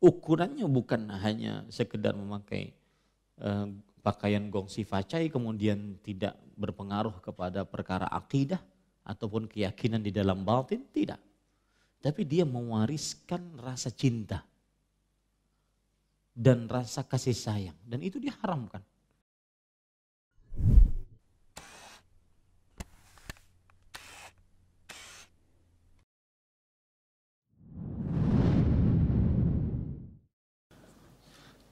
ukurannya bukan hanya sekedar memakai uh, pakaian gongsi facai kemudian tidak berpengaruh kepada perkara akidah ataupun keyakinan di dalam batin tidak tapi dia mewariskan rasa cinta dan rasa kasih sayang dan itu diharamkan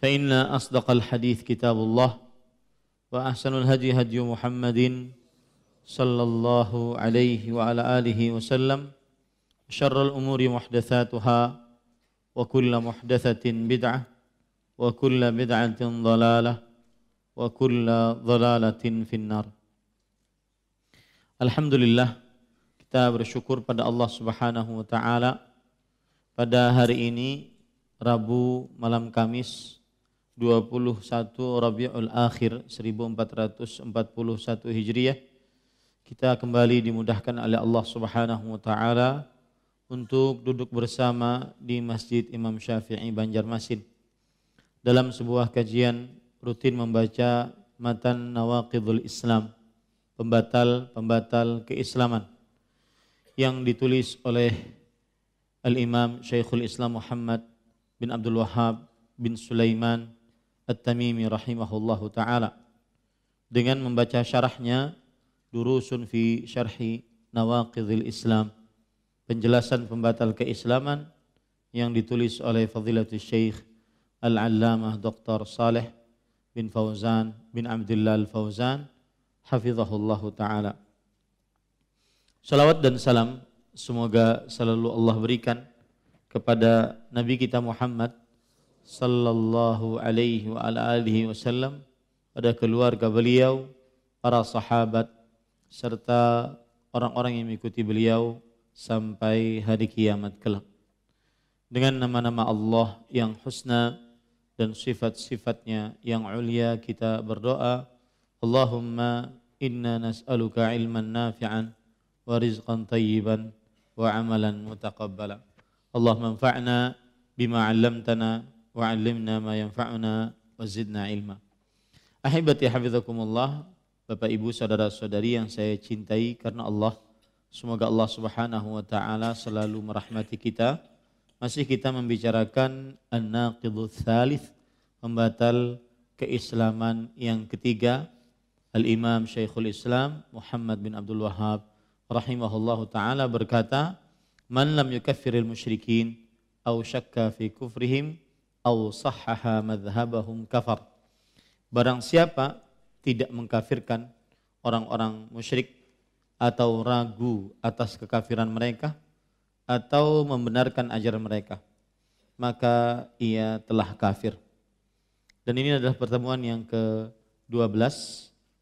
فإن أصدق الحديث كتاب الله وأحسن الهدي هدي محمد صلى الله عليه وعلى آله وسلم شر الأمور محدثاتها وكل محدثة بدعة وكل بدعة ضلالة وكل ضلالة في النار Alhamdulillah kita bersyukur pada Allah Subhanahu wa pada hari ini Rabu malam Kamis 21 Rabiul Akhir 1441 Hijriah kita kembali dimudahkan oleh Allah Subhanahu wa taala untuk duduk bersama di Masjid Imam Syafi'i Banjarmasin dalam sebuah kajian rutin membaca matan Nawaqidul Islam pembatal-pembatal keislaman yang ditulis oleh Al-Imam Syekhul Islam Muhammad bin Abdul Wahab bin Sulaiman At-Tamimi rahimahullahu taala dengan membaca syarahnya Durusun fi Syarhi Nawaqidil Islam penjelasan pembatal keislaman yang ditulis oleh Fadilatul Syekh Al-Allamah Dr. Saleh bin Fauzan bin Abdullah Al-Fauzan hafizahullahu taala Salawat dan salam semoga selalu Allah berikan kepada Nabi kita Muhammad sallallahu alaihi wa ala alihi wasallam pada keluarga beliau, para sahabat serta orang-orang yang mengikuti beliau sampai hari kiamat kelak. Dengan nama-nama Allah yang husna dan sifat-sifatnya yang ulia kita berdoa, Allahumma inna nas'aluka ilman nafi'an wa rizqan tayyiban wa amalan mutaqabbala. Allah manfa'na bima 'allamtana wa'allimna ma yanfa'una wa zidna ilma. Ahibati hafizakumullah, Bapak Ibu saudara-saudari yang saya cintai karena Allah. Semoga Allah Subhanahu wa taala selalu merahmati kita. Masih kita membicarakan an-naqidhu tsalits, pembatal keislaman yang ketiga, Al-Imam Syekhul Islam Muhammad bin Abdul Wahab rahimahullahu taala berkata, "Man lam yukaffiril musyrikin aw syakka fi kufrihim au sahaha madhhabahum kafar. Barang siapa tidak mengkafirkan orang-orang musyrik atau ragu atas kekafiran mereka atau membenarkan ajaran mereka, maka ia telah kafir. Dan ini adalah pertemuan yang ke-12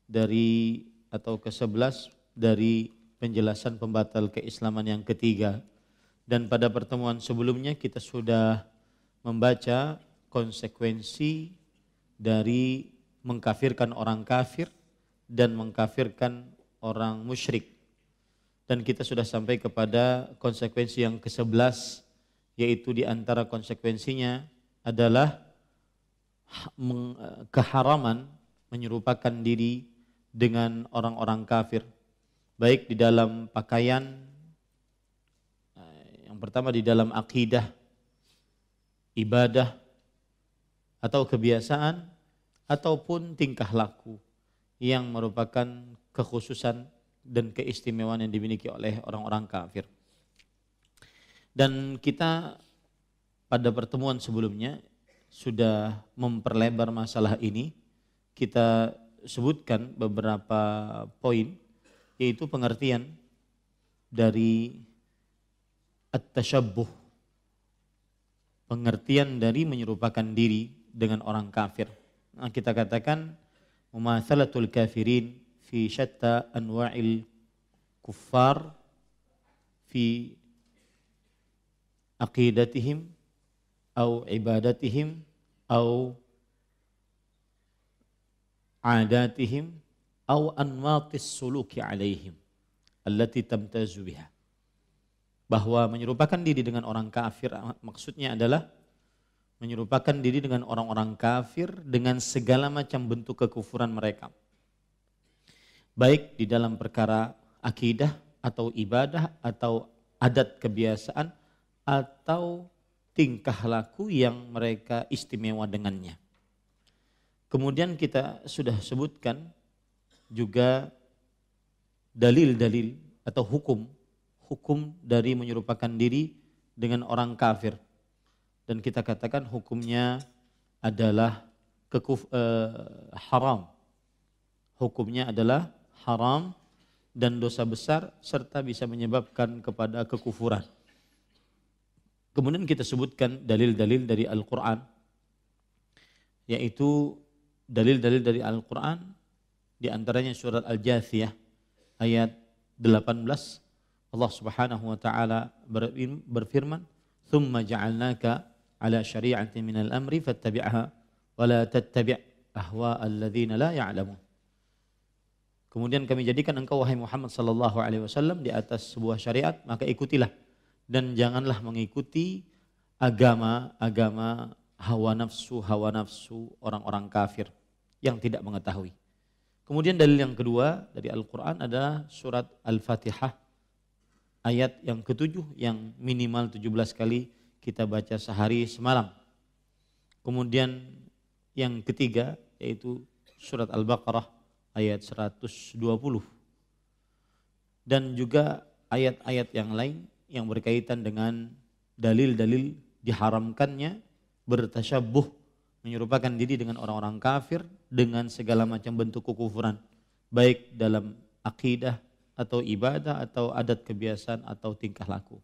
dari atau ke-11 dari penjelasan pembatal keislaman yang ketiga. Dan pada pertemuan sebelumnya kita sudah membaca konsekuensi dari mengkafirkan orang kafir dan mengkafirkan orang musyrik. Dan kita sudah sampai kepada konsekuensi yang ke-11 yaitu di antara konsekuensinya adalah eh, keharaman menyerupakan diri dengan orang-orang kafir baik di dalam pakaian eh, yang pertama di dalam akidah ibadah, atau kebiasaan, ataupun tingkah laku yang merupakan kekhususan dan keistimewaan yang dimiliki oleh orang-orang kafir. Dan kita pada pertemuan sebelumnya sudah memperlebar masalah ini. Kita sebutkan beberapa poin yaitu pengertian dari at-tashabbuh pengertian dari menyerupakan diri dengan orang kafir. Nah, kita katakan mumatsalatul kafirin fi syatta anwa'il kuffar fi aqidatihim au ibadatihim au adatihim au anwatis suluki alaihim allati tamtazu biha bahwa menyerupakan diri dengan orang kafir ah, maksudnya adalah menyerupakan diri dengan orang-orang kafir dengan segala macam bentuk kekufuran mereka. Baik di dalam perkara akidah atau ibadah atau adat kebiasaan atau tingkah laku yang mereka istimewa dengannya. Kemudian kita sudah sebutkan juga dalil-dalil atau hukum hukum dari menyerupakan diri dengan orang kafir. Dan kita katakan hukumnya adalah kekuf, eh, haram. Hukumnya adalah haram dan dosa besar serta bisa menyebabkan kepada kekufuran. Kemudian kita sebutkan dalil-dalil dari Al-Quran yaitu dalil-dalil dari Al-Quran diantaranya surat Al-Jathiyah ayat 18 Allah Subhanahu wa taala berfirman, "Tsumma ja'alnaka ala syari'atin minal amri fattabi'ha wa la tattabi' ahwa'a alladziina la ya'lamun." Kemudian kami jadikan engkau wahai Muhammad sallallahu alaihi wasallam di atas sebuah syariat, maka ikutilah dan janganlah mengikuti agama-agama hawa nafsu, hawa nafsu orang-orang kafir yang tidak mengetahui. Kemudian dalil yang kedua dari Al-Qur'an adalah surat Al-Fatihah ayat yang ketujuh yang minimal 17 kali kita baca sehari semalam. Kemudian yang ketiga yaitu surat Al-Baqarah ayat 120. Dan juga ayat-ayat yang lain yang berkaitan dengan dalil-dalil diharamkannya bertasyabuh menyerupakan diri dengan orang-orang kafir dengan segala macam bentuk kekufuran baik dalam akidah atau ibadah atau adat kebiasaan atau tingkah laku.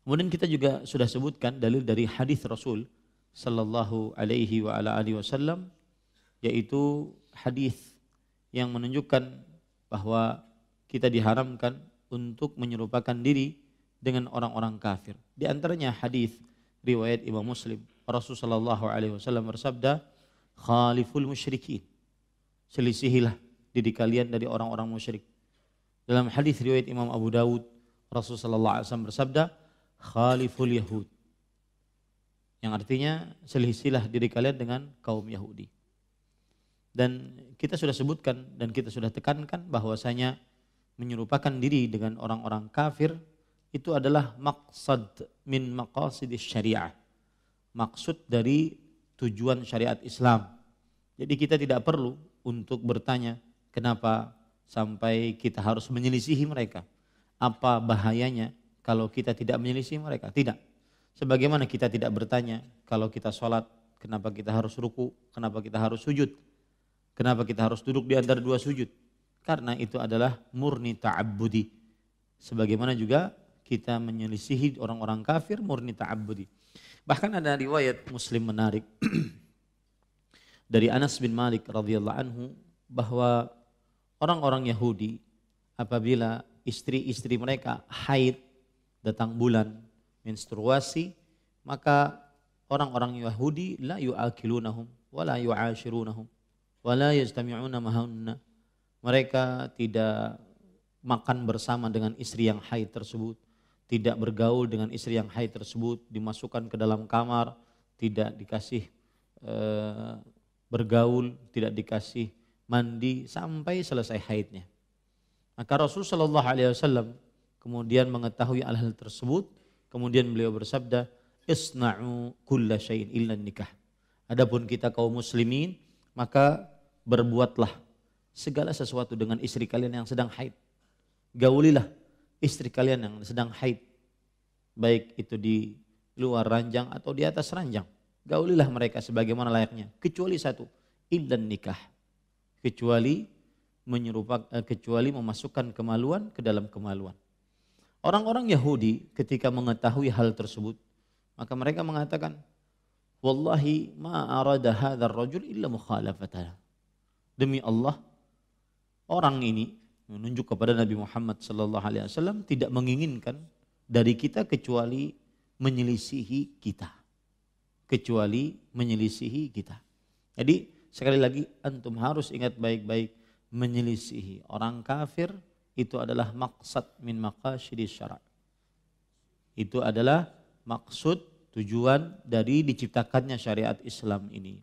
Kemudian kita juga sudah sebutkan dalil dari hadis Rasul sallallahu alaihi wa ala alihi wasallam yaitu hadis yang menunjukkan bahwa kita diharamkan untuk menyerupakan diri dengan orang-orang kafir. Di antaranya hadis riwayat Imam Muslim Rasul sallallahu Alaihi Wasallam bersabda, "Khaliful musyrikin, selisihilah diri kalian dari orang-orang musyrik." Dalam hadis riwayat Imam Abu Dawud, rasulullah sallallahu bersabda, "Khaliful Yahud." Yang artinya selisilah diri kalian dengan kaum Yahudi. Dan kita sudah sebutkan dan kita sudah tekankan bahwasanya menyerupakan diri dengan orang-orang kafir itu adalah maksad min maqasid syariah. Maksud dari tujuan syariat Islam. Jadi kita tidak perlu untuk bertanya kenapa sampai kita harus menyelisihi mereka. Apa bahayanya kalau kita tidak menyelisihi mereka? Tidak. Sebagaimana kita tidak bertanya kalau kita sholat, kenapa kita harus ruku, kenapa kita harus sujud, kenapa kita harus duduk di antara dua sujud. Karena itu adalah murni ta'abudi. Sebagaimana juga kita menyelisihi orang-orang kafir murni ta'abudi. Bahkan ada riwayat muslim menarik dari Anas bin Malik radhiyallahu anhu bahwa Orang-orang Yahudi apabila istri-istri mereka haid datang bulan menstruasi maka orang-orang Yahudi la yu'akilunahum wa la yu'ashirunahum wa la yajtami'una mahunna mereka tidak makan bersama dengan istri yang haid tersebut tidak bergaul dengan istri yang haid tersebut dimasukkan ke dalam kamar tidak dikasih e, bergaul tidak dikasih mandi sampai selesai haidnya. Maka Rasul Shallallahu Alaihi Wasallam kemudian mengetahui hal-hal tersebut, kemudian beliau bersabda, "Isna'u kulla shayin illa nikah." Adapun kita kaum muslimin, maka berbuatlah segala sesuatu dengan istri kalian yang sedang haid. Gaulilah istri kalian yang sedang haid. Baik itu di luar ranjang atau di atas ranjang. Gaulilah mereka sebagaimana layaknya. Kecuali satu, illa nikah kecuali menyerupak eh, kecuali memasukkan kemaluan ke dalam kemaluan. Orang-orang Yahudi ketika mengetahui hal tersebut, maka mereka mengatakan, "Wallahi ma arada hadzal rajul illa mukhalafatana." Demi Allah, orang ini menunjuk kepada Nabi Muhammad sallallahu alaihi wasallam tidak menginginkan dari kita kecuali menyelisihi kita. Kecuali menyelisihi kita. Jadi sekali lagi antum harus ingat baik-baik menyelisihi orang kafir itu adalah maksud min maqasidis syara' itu adalah maksud tujuan dari diciptakannya syariat Islam ini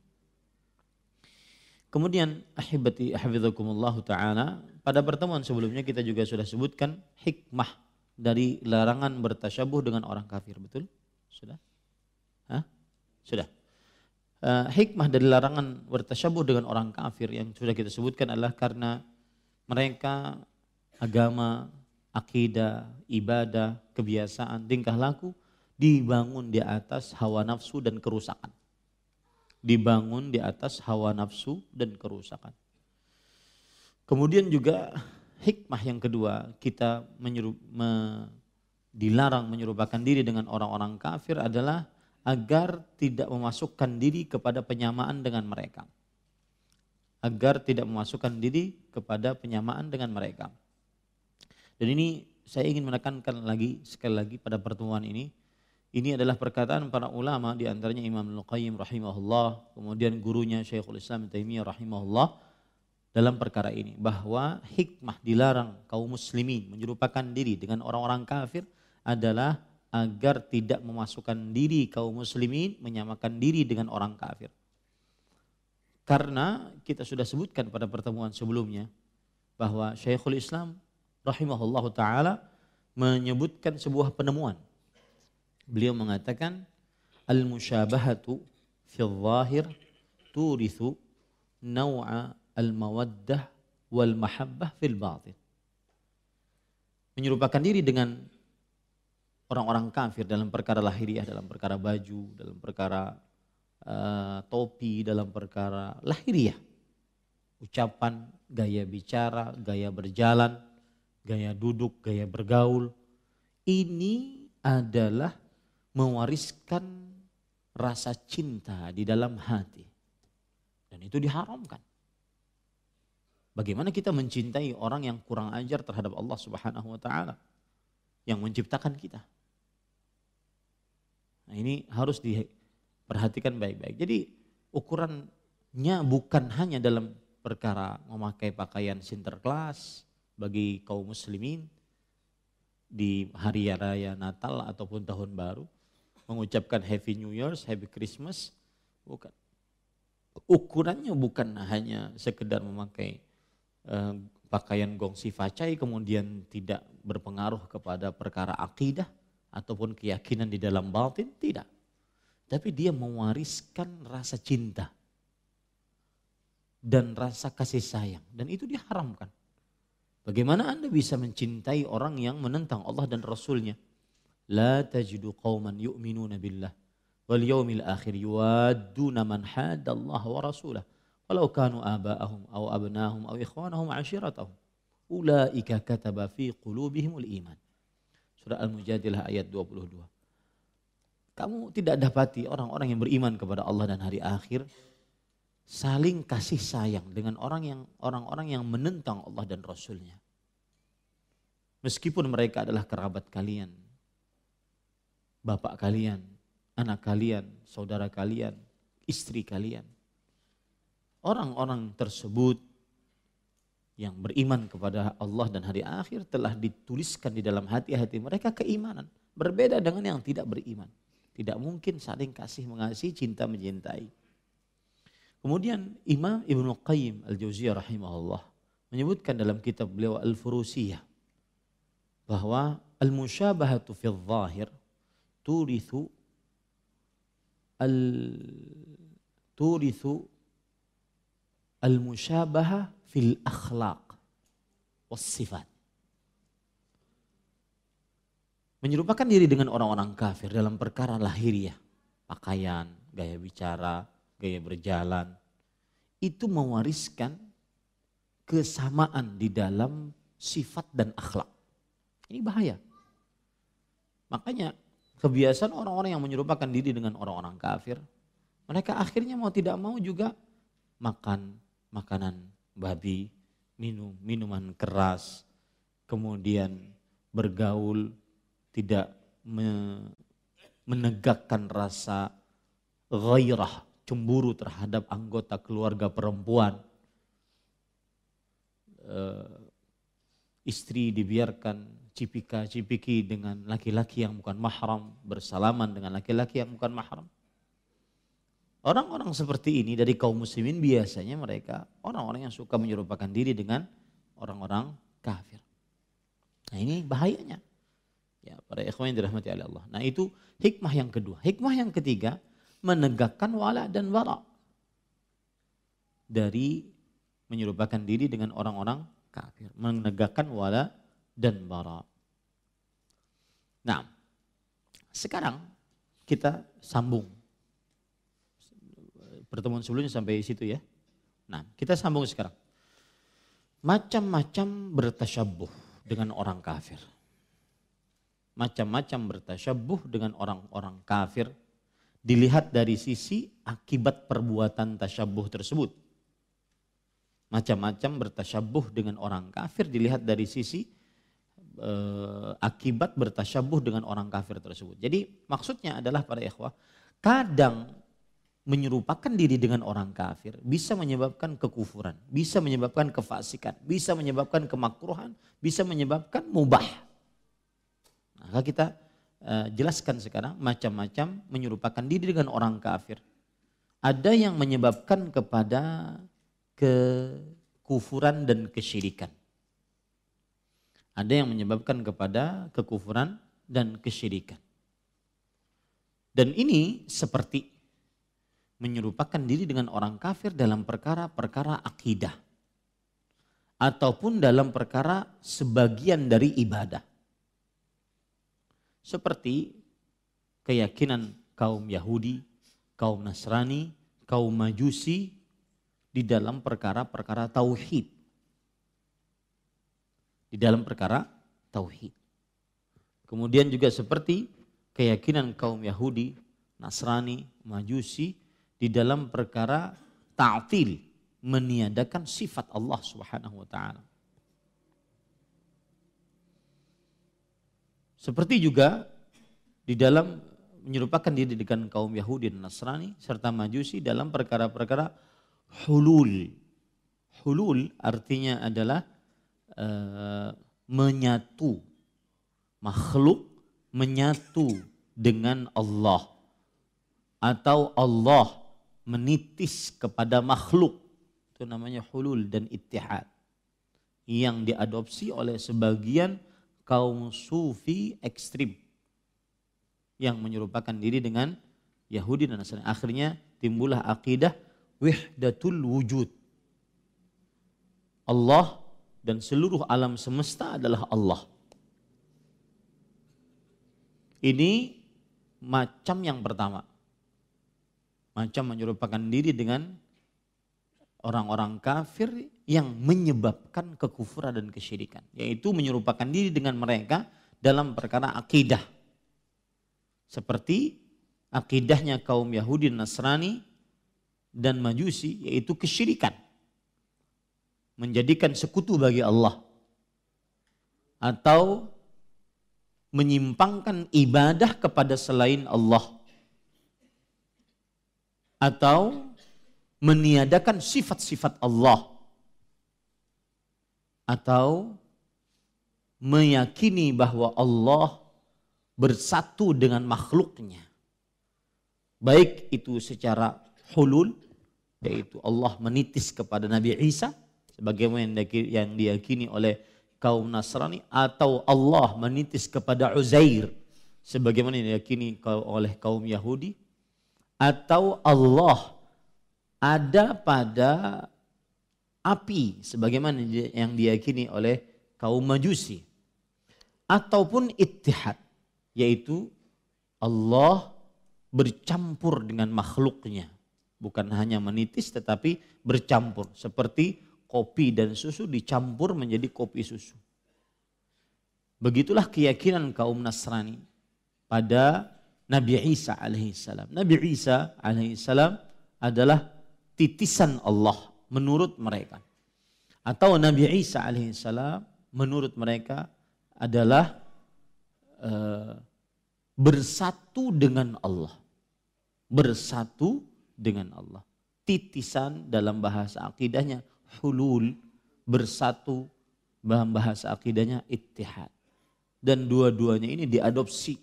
Kemudian ahibati hafizakumullah taala pada pertemuan sebelumnya kita juga sudah sebutkan hikmah dari larangan bertasyabuh dengan orang kafir, betul? Sudah? Hah? Sudah. Eh, hikmah dari larangan bertasyabuh dengan orang kafir yang sudah kita sebutkan adalah karena mereka agama, akidah, ibadah, kebiasaan, tingkah laku dibangun di atas hawa nafsu dan kerusakan. Dibangun di atas hawa nafsu dan kerusakan. Kemudian juga hikmah yang kedua, kita menyuruh, me, dilarang menyerupakan diri dengan orang-orang kafir adalah agar tidak memasukkan diri kepada penyamaan dengan mereka. Agar tidak memasukkan diri kepada penyamaan dengan mereka. Dan ini saya ingin menekankan lagi sekali lagi pada pertemuan ini. Ini adalah perkataan para ulama di antaranya Imam Al-Qayyim rahimahullah, kemudian gurunya Syekhul Islam Taimiyah rahimahullah dalam perkara ini bahwa hikmah dilarang kaum muslimin menyerupakan diri dengan orang-orang kafir adalah agar tidak memasukkan diri kaum muslimin menyamakan diri dengan orang kafir. Karena kita sudah sebutkan pada pertemuan sebelumnya bahwa Syekhul Islam rahimahullah taala menyebutkan sebuah penemuan. Beliau mengatakan al-musyabahatu fi zahir turithu naw'a al-mawaddah wal mahabbah fil batin. Menyerupakan diri dengan orang-orang kafir dalam perkara lahiriah, dalam perkara baju, dalam perkara uh, topi, dalam perkara lahiriah. Ucapan, gaya bicara, gaya berjalan, gaya duduk, gaya bergaul. Ini adalah mewariskan rasa cinta di dalam hati. Dan itu diharamkan. Bagaimana kita mencintai orang yang kurang ajar terhadap Allah Subhanahu wa taala yang menciptakan kita? Nah ini harus diperhatikan baik-baik. Jadi ukurannya bukan hanya dalam perkara memakai pakaian sinterklas bagi kaum muslimin di hari raya Natal ataupun tahun baru, mengucapkan Happy New year, Happy Christmas, bukan. Ukurannya bukan hanya sekedar memakai uh, pakaian gongsi facai kemudian tidak berpengaruh kepada perkara akidah, ataupun keyakinan di dalam batin, tidak. Tapi dia mewariskan rasa cinta dan rasa kasih sayang dan itu diharamkan. Bagaimana Anda bisa mencintai orang yang menentang Allah dan Rasulnya? La tajidu qauman yu'minuna billah wal yaumil akhir yuwadduna man haddallaha wa rasulah walau kanu aba'ahum aw abnahum aw ikhwanahum ashiratahum ulaika kataba fi qulubihimul iman Surah Al-Mujadilah ayat 22. Kamu tidak dapati orang-orang yang beriman kepada Allah dan hari akhir saling kasih sayang dengan orang yang orang-orang yang menentang Allah dan Rasulnya. Meskipun mereka adalah kerabat kalian, bapak kalian, anak kalian, saudara kalian, istri kalian. Orang-orang tersebut yang beriman kepada Allah dan hari akhir telah dituliskan di dalam hati-hati mereka keimanan. Berbeda dengan yang tidak beriman. Tidak mungkin saling kasih mengasihi, cinta mencintai. Kemudian Imam Ibnu Qayyim Al-Jauziyah rahimahullah menyebutkan dalam kitab beliau Al-Furusiyah bahwa al-musyabahatu fi Zahir turithu al turithu al-musyabaha fil akhlaq was sifat. Menyerupakan diri dengan orang-orang kafir dalam perkara lahiriah, pakaian, gaya bicara, gaya berjalan, itu mewariskan kesamaan di dalam sifat dan akhlak. Ini bahaya. Makanya kebiasaan orang-orang yang menyerupakan diri dengan orang-orang kafir, mereka akhirnya mau tidak mau juga makan, makanan babi, minum minuman keras, kemudian bergaul tidak menegakkan rasa gairah, cemburu terhadap anggota keluarga perempuan. Eh, istri dibiarkan cipika-cipiki dengan laki-laki yang bukan mahram, bersalaman dengan laki-laki yang bukan mahram. Orang-orang seperti ini dari kaum muslimin biasanya mereka orang-orang yang suka menyerupakan diri dengan orang-orang kafir. Nah ini bahayanya. Ya, para ikhwan yang dirahmati oleh Allah. Nah itu hikmah yang kedua. Hikmah yang ketiga menegakkan wala dan wara dari menyerupakan diri dengan orang-orang kafir. Menegakkan wala dan wara. Nah sekarang kita sambung pertemuan sebelumnya sampai situ ya. Nah, kita sambung sekarang. Macam-macam bertasyabuh dengan orang kafir. Macam-macam bertasyabuh dengan orang-orang kafir dilihat dari sisi akibat perbuatan tasyabuh tersebut. Macam-macam bertasyabuh dengan orang kafir dilihat dari sisi eh, akibat bertasyabuh dengan orang kafir tersebut. Jadi maksudnya adalah para ikhwah, kadang menyerupakan diri dengan orang kafir bisa menyebabkan kekufuran, bisa menyebabkan kefasikan, bisa menyebabkan kemakruhan, bisa menyebabkan mubah. Maka kita eh, jelaskan sekarang macam-macam menyerupakan diri dengan orang kafir. Ada yang menyebabkan kepada kekufuran dan kesyirikan. Ada yang menyebabkan kepada kekufuran dan kesyirikan. Dan ini seperti menyerupakan diri dengan orang kafir dalam perkara-perkara akidah ataupun dalam perkara sebagian dari ibadah. Seperti keyakinan kaum Yahudi, kaum Nasrani, kaum Majusi di dalam perkara-perkara tauhid. Di dalam perkara tauhid. Kemudian juga seperti keyakinan kaum Yahudi, Nasrani, Majusi di dalam perkara ta'til, meniadakan sifat Allah Subhanahu wa taala. Seperti juga di dalam menyerupakan diri dengan kaum Yahudi dan Nasrani serta Majusi dalam perkara-perkara hulul. Hulul artinya adalah e, menyatu. Makhluk menyatu dengan Allah atau Allah menitis kepada makhluk. Itu namanya hulul dan ittihad. Yang diadopsi oleh sebagian kaum sufi ekstrim. Yang menyerupakan diri dengan Yahudi dan Nasrani. Akhirnya timbullah akidah wihdatul wujud. Allah dan seluruh alam semesta adalah Allah. Ini macam yang pertama macam menyerupakan diri dengan orang-orang kafir yang menyebabkan kekufuran dan kesyirikan. Yaitu menyerupakan diri dengan mereka dalam perkara akidah. Seperti akidahnya kaum Yahudi, Nasrani, dan Majusi yaitu kesyirikan. Menjadikan sekutu bagi Allah. Atau menyimpangkan ibadah kepada selain Allah atau meniadakan sifat-sifat Allah atau meyakini bahwa Allah bersatu dengan makhluknya. Baik itu secara hulul, yaitu Allah menitis kepada Nabi Isa, sebagaimana yang diyakini oleh kaum Nasrani, atau Allah menitis kepada Uzair, sebagaimana yang diyakini oleh kaum Yahudi, atau Allah ada pada api sebagaimana yang diyakini oleh kaum Majusi ataupun ittihad yaitu Allah bercampur dengan makhluknya bukan hanya menitis tetapi bercampur seperti kopi dan susu dicampur menjadi kopi susu begitulah keyakinan kaum Nasrani pada Nabi Isa alaihissalam. Nabi Isa alaihissalam adalah titisan Allah menurut mereka. Atau Nabi Isa alaihissalam menurut mereka adalah e, bersatu dengan Allah. Bersatu dengan Allah. Titisan dalam bahasa akidahnya hulul, bersatu dalam bahasa akidahnya ittihad. Dan dua-duanya ini diadopsi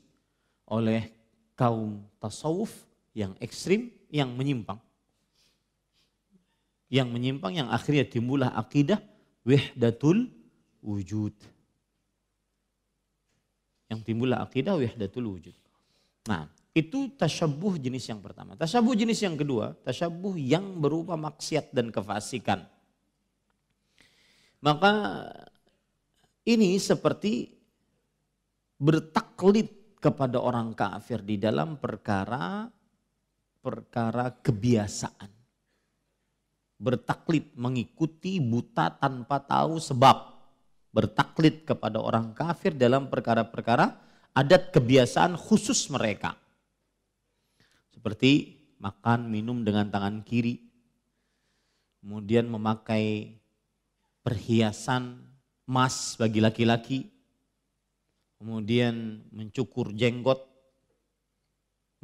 oleh kaum tasawuf yang ekstrim, yang menyimpang. Yang menyimpang yang akhirnya timbullah akidah wahdatul wujud. Yang timbullah akidah wahdatul wujud. Nah, itu tasabuh jenis yang pertama. tasabuh jenis yang kedua, tasabuh yang berupa maksiat dan kefasikan. Maka ini seperti bertaklid kepada orang kafir di dalam perkara perkara kebiasaan. Bertaklid mengikuti buta tanpa tahu sebab. Bertaklid kepada orang kafir dalam perkara-perkara adat kebiasaan khusus mereka. Seperti makan, minum dengan tangan kiri. Kemudian memakai perhiasan emas bagi laki-laki kemudian mencukur jenggot,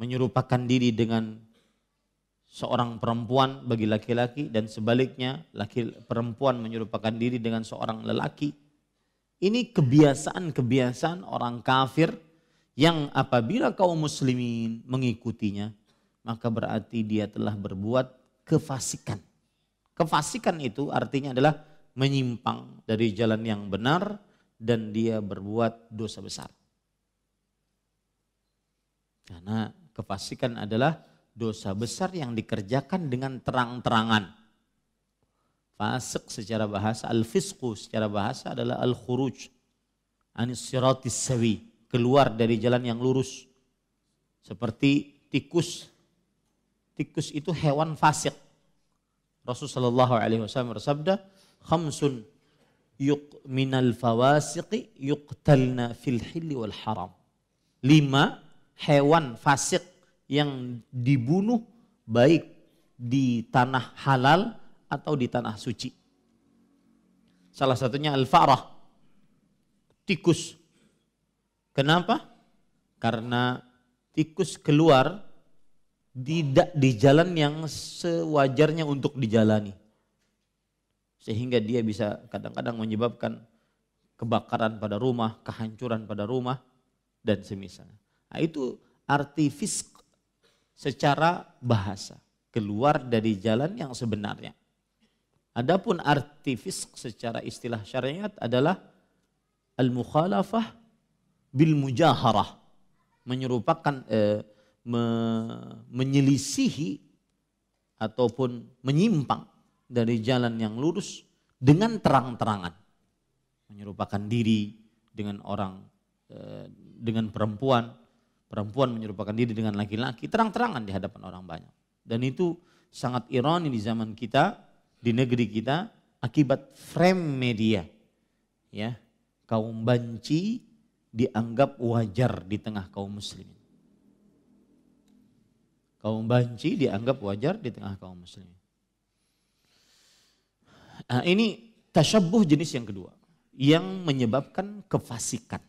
menyerupakan diri dengan seorang perempuan bagi laki-laki dan sebaliknya laki perempuan menyerupakan diri dengan seorang lelaki. Ini kebiasaan-kebiasaan orang kafir yang apabila kaum muslimin mengikutinya maka berarti dia telah berbuat kefasikan. Kefasikan itu artinya adalah menyimpang dari jalan yang benar, dan dia berbuat dosa besar. Karena kepastikan adalah dosa besar yang dikerjakan dengan terang-terangan. Fasik secara bahasa, al fiskus secara bahasa adalah al-khuruj. Anisiratis sewi, keluar dari jalan yang lurus. Seperti tikus. Tikus itu hewan fasik. Rasulullah saw bersabda, khamsun yuk minal fawasiqi yuqtalna fil hilli wal haram. Lima hewan fasik yang dibunuh baik di tanah halal atau di tanah suci. Salah satunya al-farah, tikus. Kenapa? Karena tikus keluar tidak di jalan yang sewajarnya untuk dijalani sehingga dia bisa kadang-kadang menyebabkan kebakaran pada rumah, kehancuran pada rumah dan semisalnya. Nah, itu arti fisk secara bahasa, keluar dari jalan yang sebenarnya. Adapun arti fisk secara istilah syariat adalah al-mukhalafah bil mujaharah, menyerupakan eh, me, menyelisihi ataupun menyimpang dari jalan yang lurus dengan terang-terangan. Menyerupakan diri dengan orang, eh, dengan perempuan, perempuan menyerupakan diri dengan laki-laki, terang-terangan di hadapan orang banyak. Dan itu sangat ironi di zaman kita, di negeri kita, akibat frame media. Ya, kaum banci dianggap wajar di tengah kaum muslimin. Kaum banci dianggap wajar di tengah kaum muslimin. Nah, ini tasyabuh jenis yang kedua yang menyebabkan kefasikan.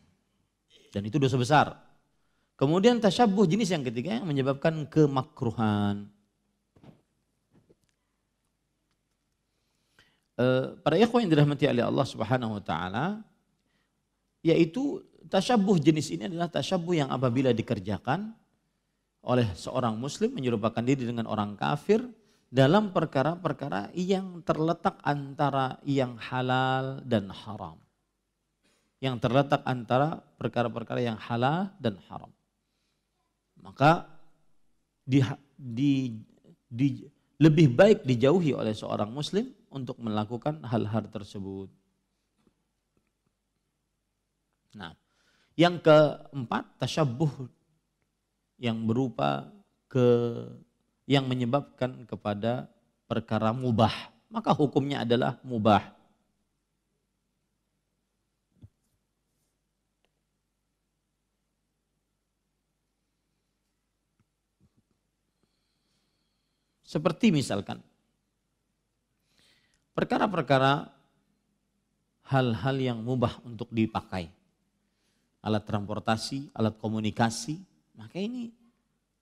Dan itu dosa besar. Kemudian tasyabuh jenis yang ketiga yang menyebabkan kemakruhan. Eh, para ikhwan yang dirahmati oleh Allah Subhanahu wa taala yaitu tasyabuh jenis ini adalah tasyabuh yang apabila dikerjakan oleh seorang muslim menyerupakan diri dengan orang kafir dalam perkara-perkara yang terletak antara yang halal dan haram. Yang terletak antara perkara-perkara yang halal dan haram. Maka di, di, di, lebih baik dijauhi oleh seorang muslim untuk melakukan hal-hal tersebut. Nah, yang keempat tasyabbuh yang berupa ke yang menyebabkan kepada perkara mubah. Maka hukumnya adalah mubah. Seperti misalkan perkara-perkara hal-hal yang mubah untuk dipakai. Alat transportasi, alat komunikasi, maka ini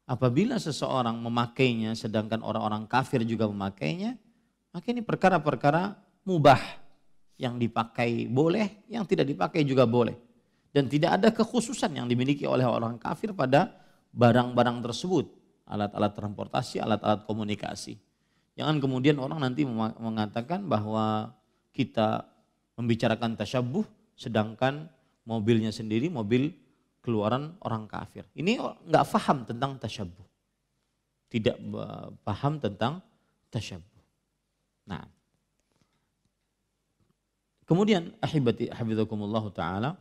Apabila seseorang memakainya sedangkan orang-orang kafir juga memakainya, maka ini perkara-perkara mubah yang dipakai boleh, yang tidak dipakai juga boleh. Dan tidak ada kekhususan yang dimiliki oleh orang kafir pada barang-barang tersebut, alat-alat transportasi, alat-alat komunikasi. Jangan kemudian orang nanti mengatakan bahwa kita membicarakan tasyabuh sedangkan mobilnya sendiri mobil keluaran orang kafir. Ini nggak eh, paham tentang tasyabuh. Tidak paham tentang tasyabuh. Nah. Kemudian ahibati hafizakumullah taala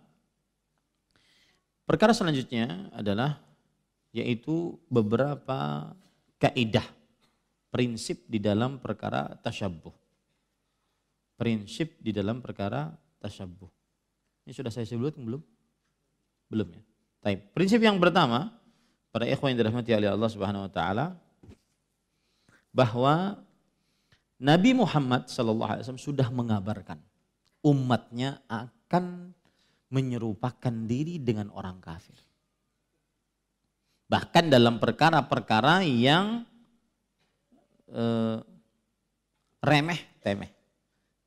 perkara selanjutnya adalah yaitu beberapa kaidah prinsip di dalam perkara tasyabuh. Prinsip di dalam perkara tasyabuh. Ini sudah saya sebutkan belum? Belum ya? Baik, prinsip yang pertama para ikhwan yang dirahmati oleh Allah Subhanahu wa taala bahwa Nabi Muhammad sallallahu alaihi wasallam sudah mengabarkan umatnya akan menyerupakan diri dengan orang kafir. Bahkan dalam perkara-perkara yang eh, remeh temeh.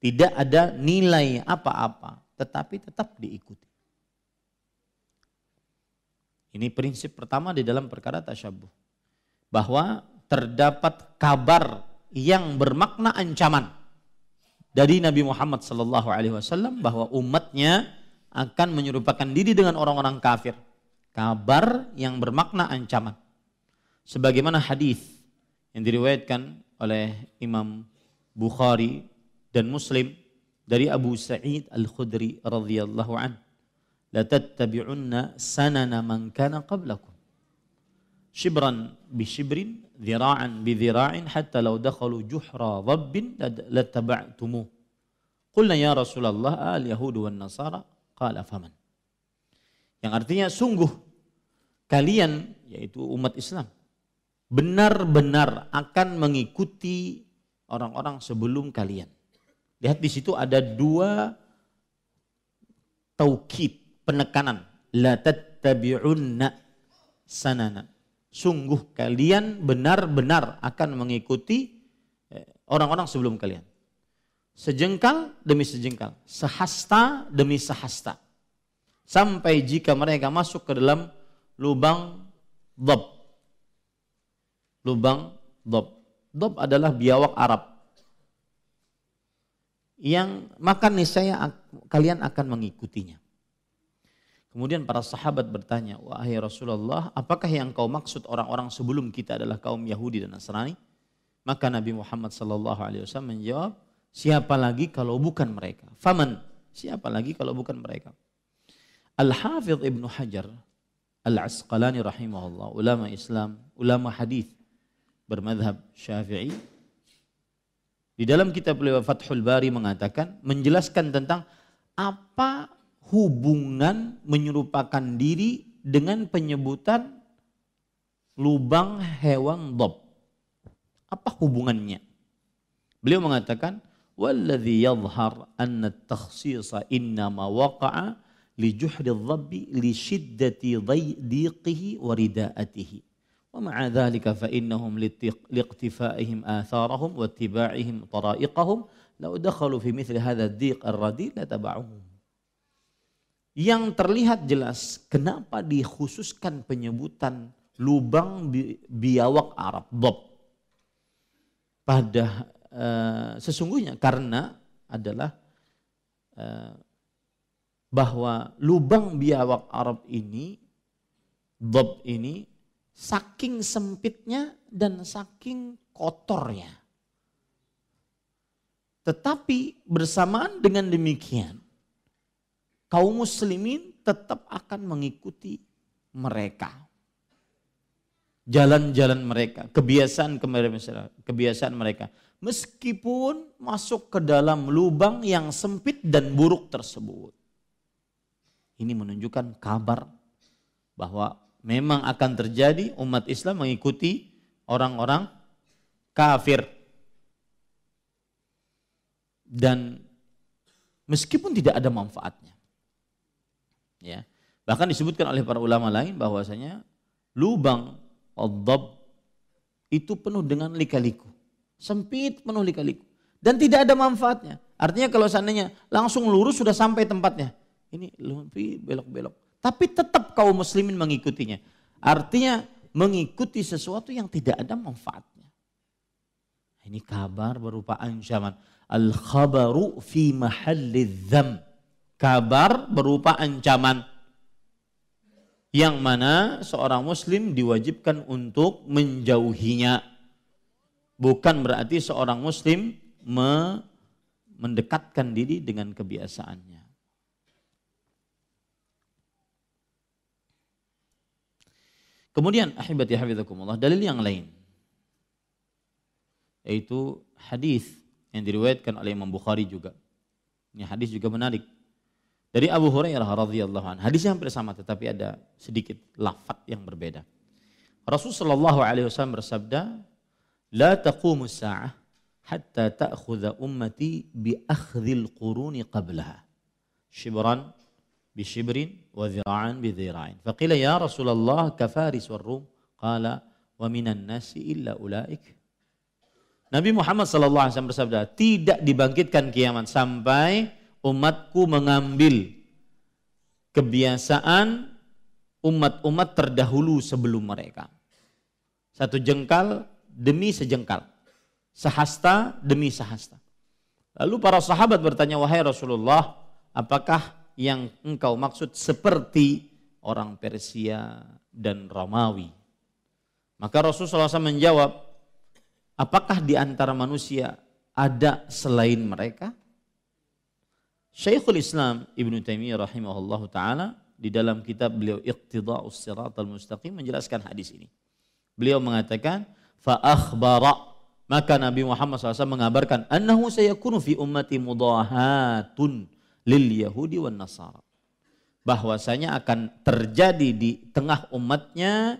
Tidak ada nilai apa-apa, tetapi tetap diikuti. Ini prinsip pertama di dalam perkara tasyabuh. Bahwa terdapat kabar yang bermakna ancaman dari Nabi Muhammad sallallahu alaihi wasallam bahwa umatnya akan menyerupakan diri dengan orang-orang kafir. Kabar yang bermakna ancaman. Sebagaimana hadis yang diriwayatkan oleh Imam Bukhari dan Muslim dari Abu Sa'id Al-Khudri radhiyallahu anhu latattabi'unna sanana man kana qablakum shibran bi shibrin dhira'an bi dhira'in hatta law dakhalu juhra dhabbin يَا qulna ya rasulullah al yahudu wan nasara qala faman yang artinya sungguh kalian yaitu umat Islam benar-benar akan mengikuti orang-orang sebelum kalian lihat di situ ada dua taukid penekanan la tattabi'unna sanana. Sungguh kalian benar-benar akan mengikuti eh, orang-orang sebelum kalian. Sejengkal demi sejengkal, sehasta demi sehasta. Sampai jika mereka masuk ke dalam lubang dob. Lubang dob. Dob adalah biawak Arab. Yang maka niscaya kalian akan mengikutinya. Kemudian para sahabat bertanya, wahai Rasulullah, apakah yang kau maksud orang-orang sebelum kita adalah kaum Yahudi dan Nasrani? Maka Nabi Muhammad Sallallahu Alaihi Wasallam menjawab, siapa lagi kalau bukan mereka? Faman, siapa lagi kalau bukan mereka? Al-Hafidh Ibnu Hajar Al-Asqalani rahimahullah, ulama Islam, ulama hadis bermadhab Syafi'i. Di dalam kitab beliau Fathul Bari mengatakan, menjelaskan tentang apa hubungan menyerupakan diri dengan penyebutan lubang hewan dob. Apa hubungannya? Beliau mengatakan, "Walladhi yadhhar أَنَّ التَّخْصِيصَ إِنَّمَا وَقَعَ لِجُحْرِ li لِشِدَّةِ li shiddati فَإِنَّهُمْ wa ridaatihi." Wa ma'a yang terlihat jelas kenapa dikhususkan penyebutan lubang bi biawak Arab Bob. Pada uh, sesungguhnya karena adalah uh, bahwa lubang biawak Arab ini Bob ini saking sempitnya dan saking kotornya. Tetapi bersamaan dengan demikian kaum muslimin tetap akan mengikuti mereka. Jalan-jalan mereka, kebiasaan kebiasaan mereka. Meskipun masuk ke dalam lubang yang sempit dan buruk tersebut. Ini menunjukkan kabar bahwa memang akan terjadi umat Islam mengikuti orang-orang kafir. Dan meskipun tidak ada manfaatnya ya bahkan disebutkan oleh para ulama lain bahwasanya lubang adab itu penuh dengan lika-liku sempit penuh lika-liku dan tidak ada manfaatnya artinya kalau seandainya langsung lurus sudah sampai tempatnya ini lebih belok-belok tapi tetap kaum muslimin mengikutinya artinya mengikuti sesuatu yang tidak ada manfaatnya ini kabar berupa ancaman al khabaru fi mahalli dzam kabar berupa ancaman yang mana seorang muslim diwajibkan untuk menjauhinya bukan berarti seorang muslim me mendekatkan diri dengan kebiasaannya kemudian ahibati hafizakumullah dalil yang lain yaitu hadis yang diriwayatkan oleh Imam Bukhari juga ini hadis juga menarik dari Abu Hurairah radhiyallahu anhu. Hadisnya hampir sama tetapi ada sedikit lafaz yang berbeda. Rasul sallallahu alaihi wasallam bersabda, "La taqumu sa'ah hatta ta'khudha ummati bi akhdhi al quruni qablaha." Shibran bi shibrin wa dhira'an bi dhira'in. Faqila ya Rasulullah kafaris war-rum. Qala wa minan nasi illa ulaik Nabi Muhammad sallallahu alaihi wasallam bersabda, tidak dibangkitkan kiamat sampai umatku mengambil kebiasaan umat-umat terdahulu sebelum mereka. Satu jengkal demi sejengkal. Sehasta demi sehasta. Lalu para sahabat bertanya, wahai Rasulullah, apakah yang engkau maksud seperti orang Persia dan Romawi? Maka Rasulullah SAW menjawab, apakah di antara manusia ada selain mereka? Syekhul Islam Ibnu Taimiyah rahimahullahu taala di dalam kitab beliau Iqtida'us Siratal Mustaqim menjelaskan hadis ini. Beliau mengatakan fa akhbara maka Nabi Muhammad SAW mengabarkan annahu sayakunu fi ummati mudahatun lil yahudi wan nasara bahwasanya akan terjadi di tengah umatnya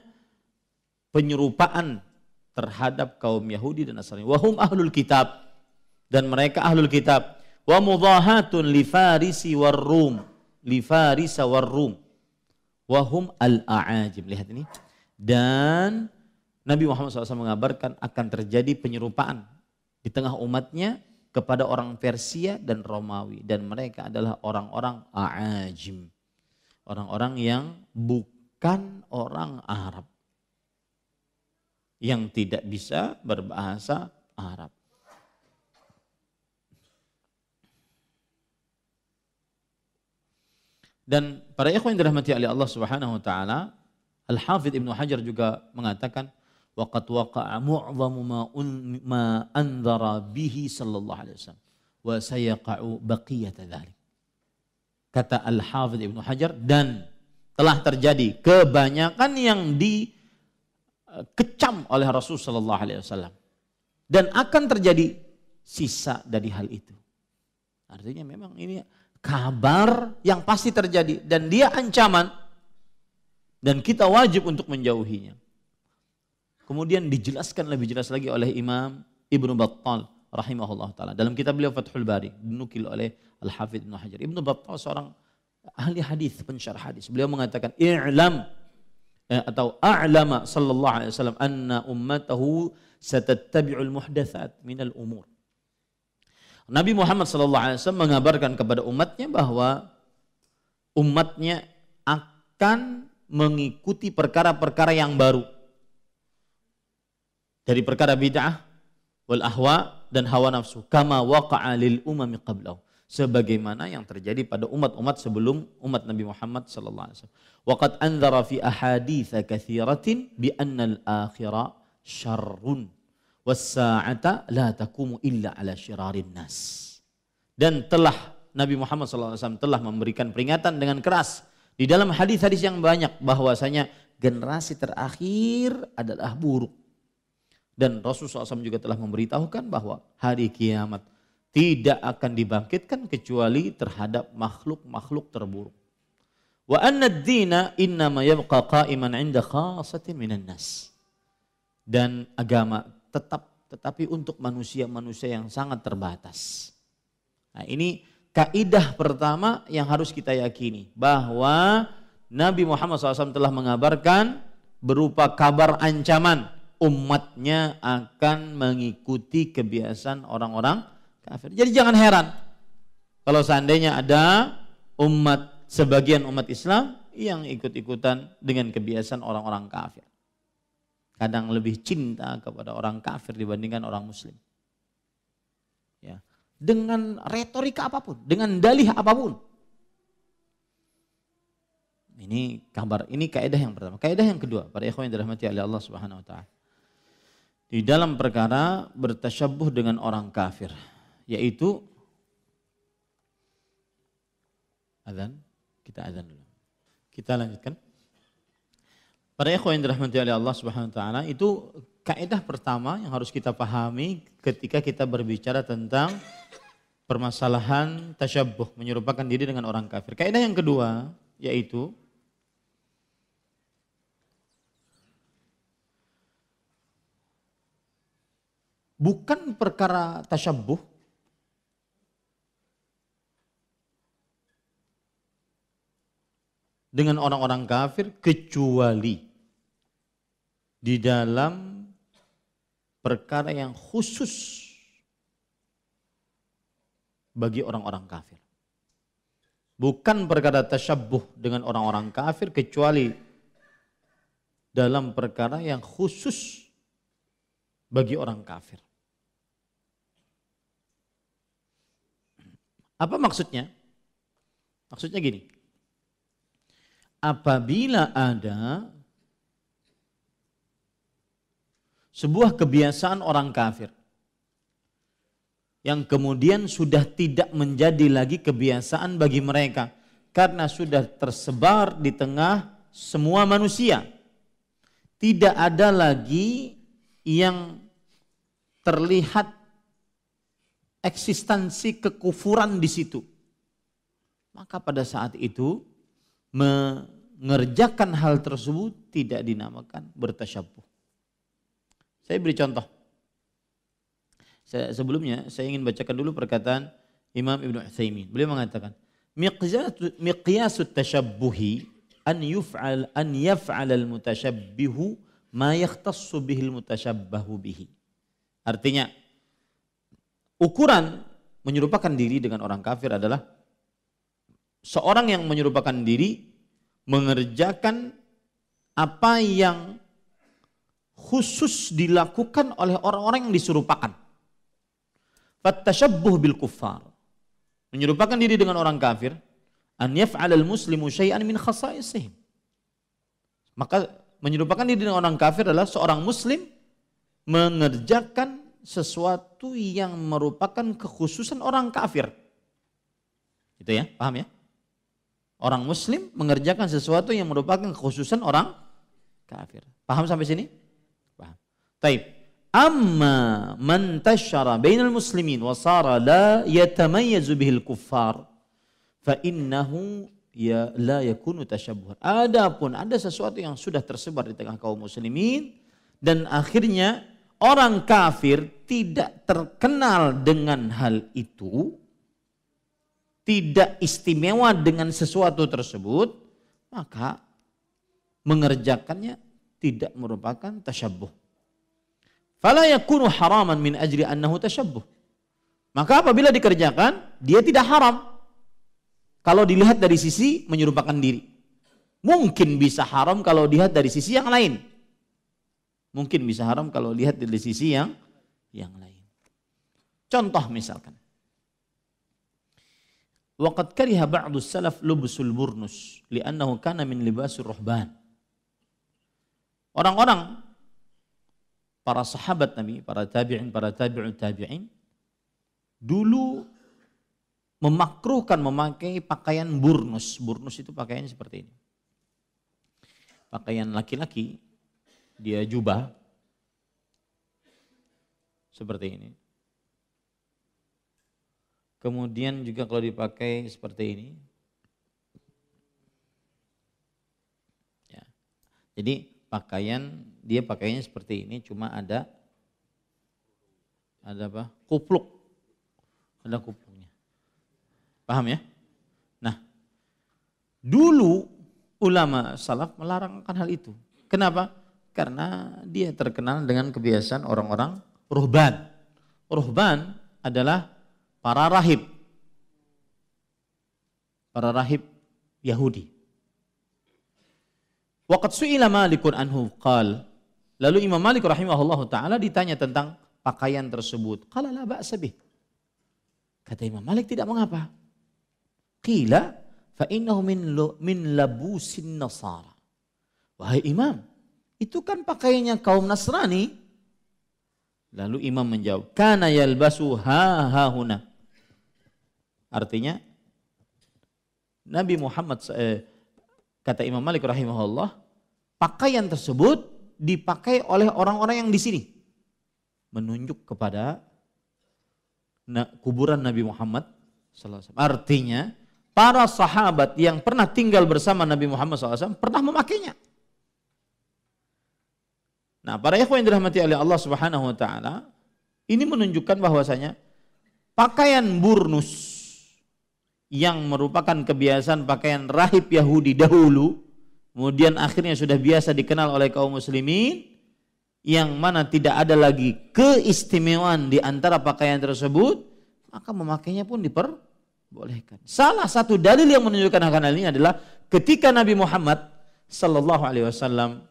penyerupaan terhadap kaum Yahudi dan Nasrani wahum ahlul kitab dan mereka ahlul kitab wa mudahatun li farisi war rum li farisa war rum wa hum al aajib lihat ini dan Nabi Muhammad SAW mengabarkan akan terjadi penyerupaan di tengah umatnya kepada orang Persia dan Romawi dan mereka adalah orang-orang aajim orang-orang yang bukan orang Arab yang tidak bisa berbahasa Arab Dan para ikhwan yang dirahmati oleh Allah Subhanahu wa taala, Al-Hafidz Ibnu Hajar juga mengatakan waqad waqa'a mu'dhamu ma, un, ma anzara bihi sallallahu alaihi wasallam wa sayaqa'u baqiyata dhalik. Kata Al-Hafidz Ibnu Hajar dan telah terjadi kebanyakan yang dikecam eh, oleh Rasul sallallahu alaihi wasallam dan akan terjadi sisa dari hal itu. Artinya memang ini kabar yang pasti terjadi dan dia ancaman dan kita wajib untuk menjauhinya. Kemudian dijelaskan lebih jelas lagi oleh Imam Ibnu Battal rahimahullah taala dalam kitab beliau Fathul Bari dinukil oleh Al Hafidh Ibnu Hajar. Ibnu Battal seorang ahli hadis, pensyarah hadis. Beliau mengatakan i'lam eh, atau a'lama sallallahu alaihi wasallam anna ummatahu satattabi'ul muhdatsat minal umur. Nabi Muhammad SAW mengabarkan kepada umatnya bahwa umatnya akan mengikuti perkara-perkara yang baru dari perkara bid'ah wal ahwa dan hawa nafsu kama waqa'a lil umami qablau sebagaimana yang terjadi pada umat-umat sebelum umat Nabi Muhammad sallallahu alaihi wasallam. Waqad anzara fi ahaditsa katsiratin bi anna al akhira syarrun wasa'ata la takumu illa ala syirarin nas. Dan telah Nabi Muhammad SAW telah memberikan peringatan dengan keras di dalam hadis-hadis yang banyak bahwasanya generasi terakhir adalah buruk. Dan Rasul SAW juga telah memberitahukan bahwa hari kiamat tidak akan dibangkitkan kecuali terhadap makhluk-makhluk terburuk. Wa anna dina Inna Ma yabqa qa'iman 'inda khasatin minan nas. Dan agama tetap tetapi untuk manusia-manusia yang sangat terbatas. Nah, ini kaidah pertama yang harus kita yakini bahwa Nabi Muhammad SAW telah mengabarkan berupa kabar ancaman umatnya akan mengikuti kebiasaan orang-orang kafir. Jadi jangan heran kalau seandainya ada umat sebagian umat Islam yang ikut-ikutan dengan kebiasaan orang-orang kafir kadang lebih cinta kepada orang kafir dibandingkan orang muslim. Ya. Dengan retorika apapun, dengan dalih apapun. Ini kabar, ini kaidah yang pertama. Kaidah yang kedua, para ikhwan yang dirahmati oleh Allah Subhanahu wa taala. Di dalam perkara bertasyabuh dengan orang kafir, yaitu azan, kita azan dulu. Kita lanjutkan. Para ikhwan yang dirahmati oleh Allah Subhanahu wa taala, itu kaidah pertama yang harus kita pahami ketika kita berbicara tentang permasalahan tasyabuh, menyerupakan diri dengan orang kafir. Kaidah yang kedua yaitu bukan perkara tasyabuh dengan orang-orang kafir kecuali di dalam perkara yang khusus bagi orang-orang kafir. Bukan perkara tasyabuh dengan orang-orang kafir kecuali dalam perkara yang khusus bagi orang kafir. Apa maksudnya? Maksudnya gini. Apabila ada sebuah kebiasaan orang kafir yang kemudian sudah tidak menjadi lagi kebiasaan bagi mereka karena sudah tersebar di tengah semua manusia. Tidak ada lagi yang terlihat eksistensi kekufuran di situ. Maka pada saat itu mengerjakan hal tersebut tidak dinamakan bertasyabuh. Saya beri contoh. sebelumnya saya ingin bacakan dulu perkataan Imam Ibn Utsaimin. Beliau mengatakan, miqyasut tashabbuhi an yuf'al an yaf'al al mutashabbihu ma bihi al mutashabbahu bihi. Artinya ukuran menyerupakan diri dengan orang kafir adalah seorang yang menyerupakan diri mengerjakan apa yang khusus dilakukan oleh orang-orang yang diserupakan. Fattashabbuh bil kuffar. Menyerupakan diri dengan orang kafir. An yaf'alal muslimu syai'an min khasa'isihim. Maka menyerupakan diri dengan orang kafir adalah seorang muslim mengerjakan sesuatu yang merupakan kekhususan orang kafir. Gitu ya, paham ya? Orang muslim mengerjakan sesuatu yang merupakan kekhususan orang kafir. Paham sampai sini? Taib. Amma man tashara bainal muslimin wa sara la yatamayyazu bihil kuffar fa innahu ya la yakunu tashabbuhan. Adapun ada sesuatu yang sudah tersebar di tengah kaum muslimin dan akhirnya orang kafir tidak terkenal dengan hal itu, tidak istimewa dengan sesuatu tersebut, maka mengerjakannya tidak merupakan tasyabuh Fala yakunu haraman min ajri annahu tashabbuh. Maka apabila dikerjakan, dia tidak haram. Kalau dilihat dari sisi menyerupakan diri. Mungkin bisa haram kalau dilihat dari sisi yang lain. Mungkin bisa haram kalau lihat dari sisi yang yang lain. Contoh misalkan. Waqad kariha ba'du salaf lubusul burnus li'annahu kana min libasur rohban. Orang-orang para sahabat Nabi, para tabi'in, para tabi'un tabi'in dulu memakruhkan memakai pakaian burnus. Burnus itu pakaian seperti ini. Pakaian laki-laki, dia jubah seperti ini. Kemudian juga kalau dipakai seperti ini. Ya. Jadi pakaian dia pakainya seperti ini cuma ada ada apa? kupluk. Ada kupluknya. Paham ya? Nah, dulu ulama salaf melarang akan hal itu. Kenapa? Karena dia terkenal dengan kebiasaan orang-orang ruhban. Ruhban adalah para rahib. Para rahib Yahudi. Waqat su'ila Malikun anhu qal. Lalu Imam Malik rahimahullah taala ditanya tentang pakaian tersebut. Qala la ba'sa bih. Kata Imam Malik tidak mengapa. Qila fa innahu min min labusin nasara. Wahai Imam, itu kan pakaiannya kaum Nasrani. Lalu imam menjawab, kana yalbasu ha ha huna. Artinya Nabi Muhammad eh, Kata Imam Malik rahimahullah, pakaian tersebut dipakai oleh orang-orang yang di sini menunjuk kepada kuburan Nabi Muhammad SAW. Artinya para sahabat yang pernah tinggal bersama Nabi Muhammad SAW pernah memakainya. Nah, para ikhwan yang dirahmati oleh Allah Subhanahu wa taala, ini menunjukkan bahwasanya pakaian burnus yang merupakan kebiasaan pakaian rahib Yahudi dahulu, kemudian akhirnya sudah biasa dikenal oleh kaum muslimin, yang mana tidak ada lagi keistimewaan di antara pakaian tersebut, maka memakainya pun diperbolehkan. Salah satu dalil yang menunjukkan akan hal ini adalah ketika Nabi Muhammad Sallallahu Alaihi Wasallam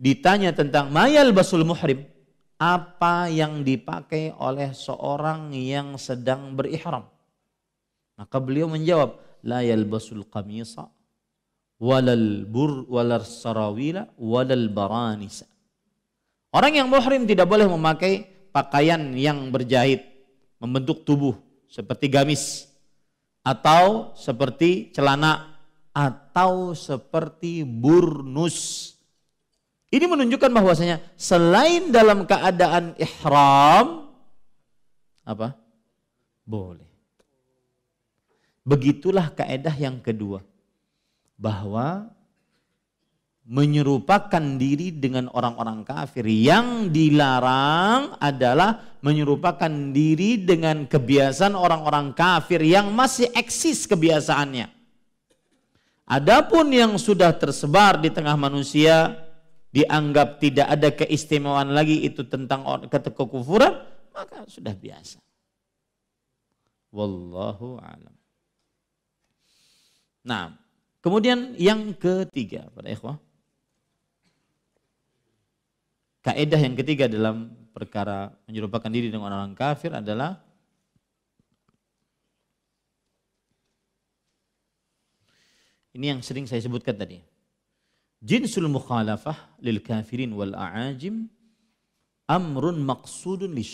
ditanya tentang mayal basul muhrim, apa yang dipakai oleh seorang yang sedang berihram. Maka beliau menjawab, la yalbasul qamisa walal bur walar sarawila walal baranisa. Orang yang muhrim tidak boleh memakai pakaian yang berjahit, membentuk tubuh seperti gamis atau seperti celana atau seperti burnus. Ini menunjukkan bahwasanya selain dalam keadaan ihram apa? Boleh. Begitulah kaedah yang kedua. Bahwa menyerupakan diri dengan orang-orang kafir yang dilarang adalah menyerupakan diri dengan kebiasaan orang-orang kafir yang masih eksis kebiasaannya. Adapun yang sudah tersebar di tengah manusia dianggap tidak ada keistimewaan lagi itu tentang kekufuran maka sudah biasa. Wallahu alam. Nah, kemudian yang ketiga para ikhwah. Kaedah yang ketiga dalam perkara menyerupakan diri dengan orang, kafir adalah Ini yang sering saya sebutkan tadi. Jinsul mukhalafah lil kafirin wal a'ajim amrun maqsudun li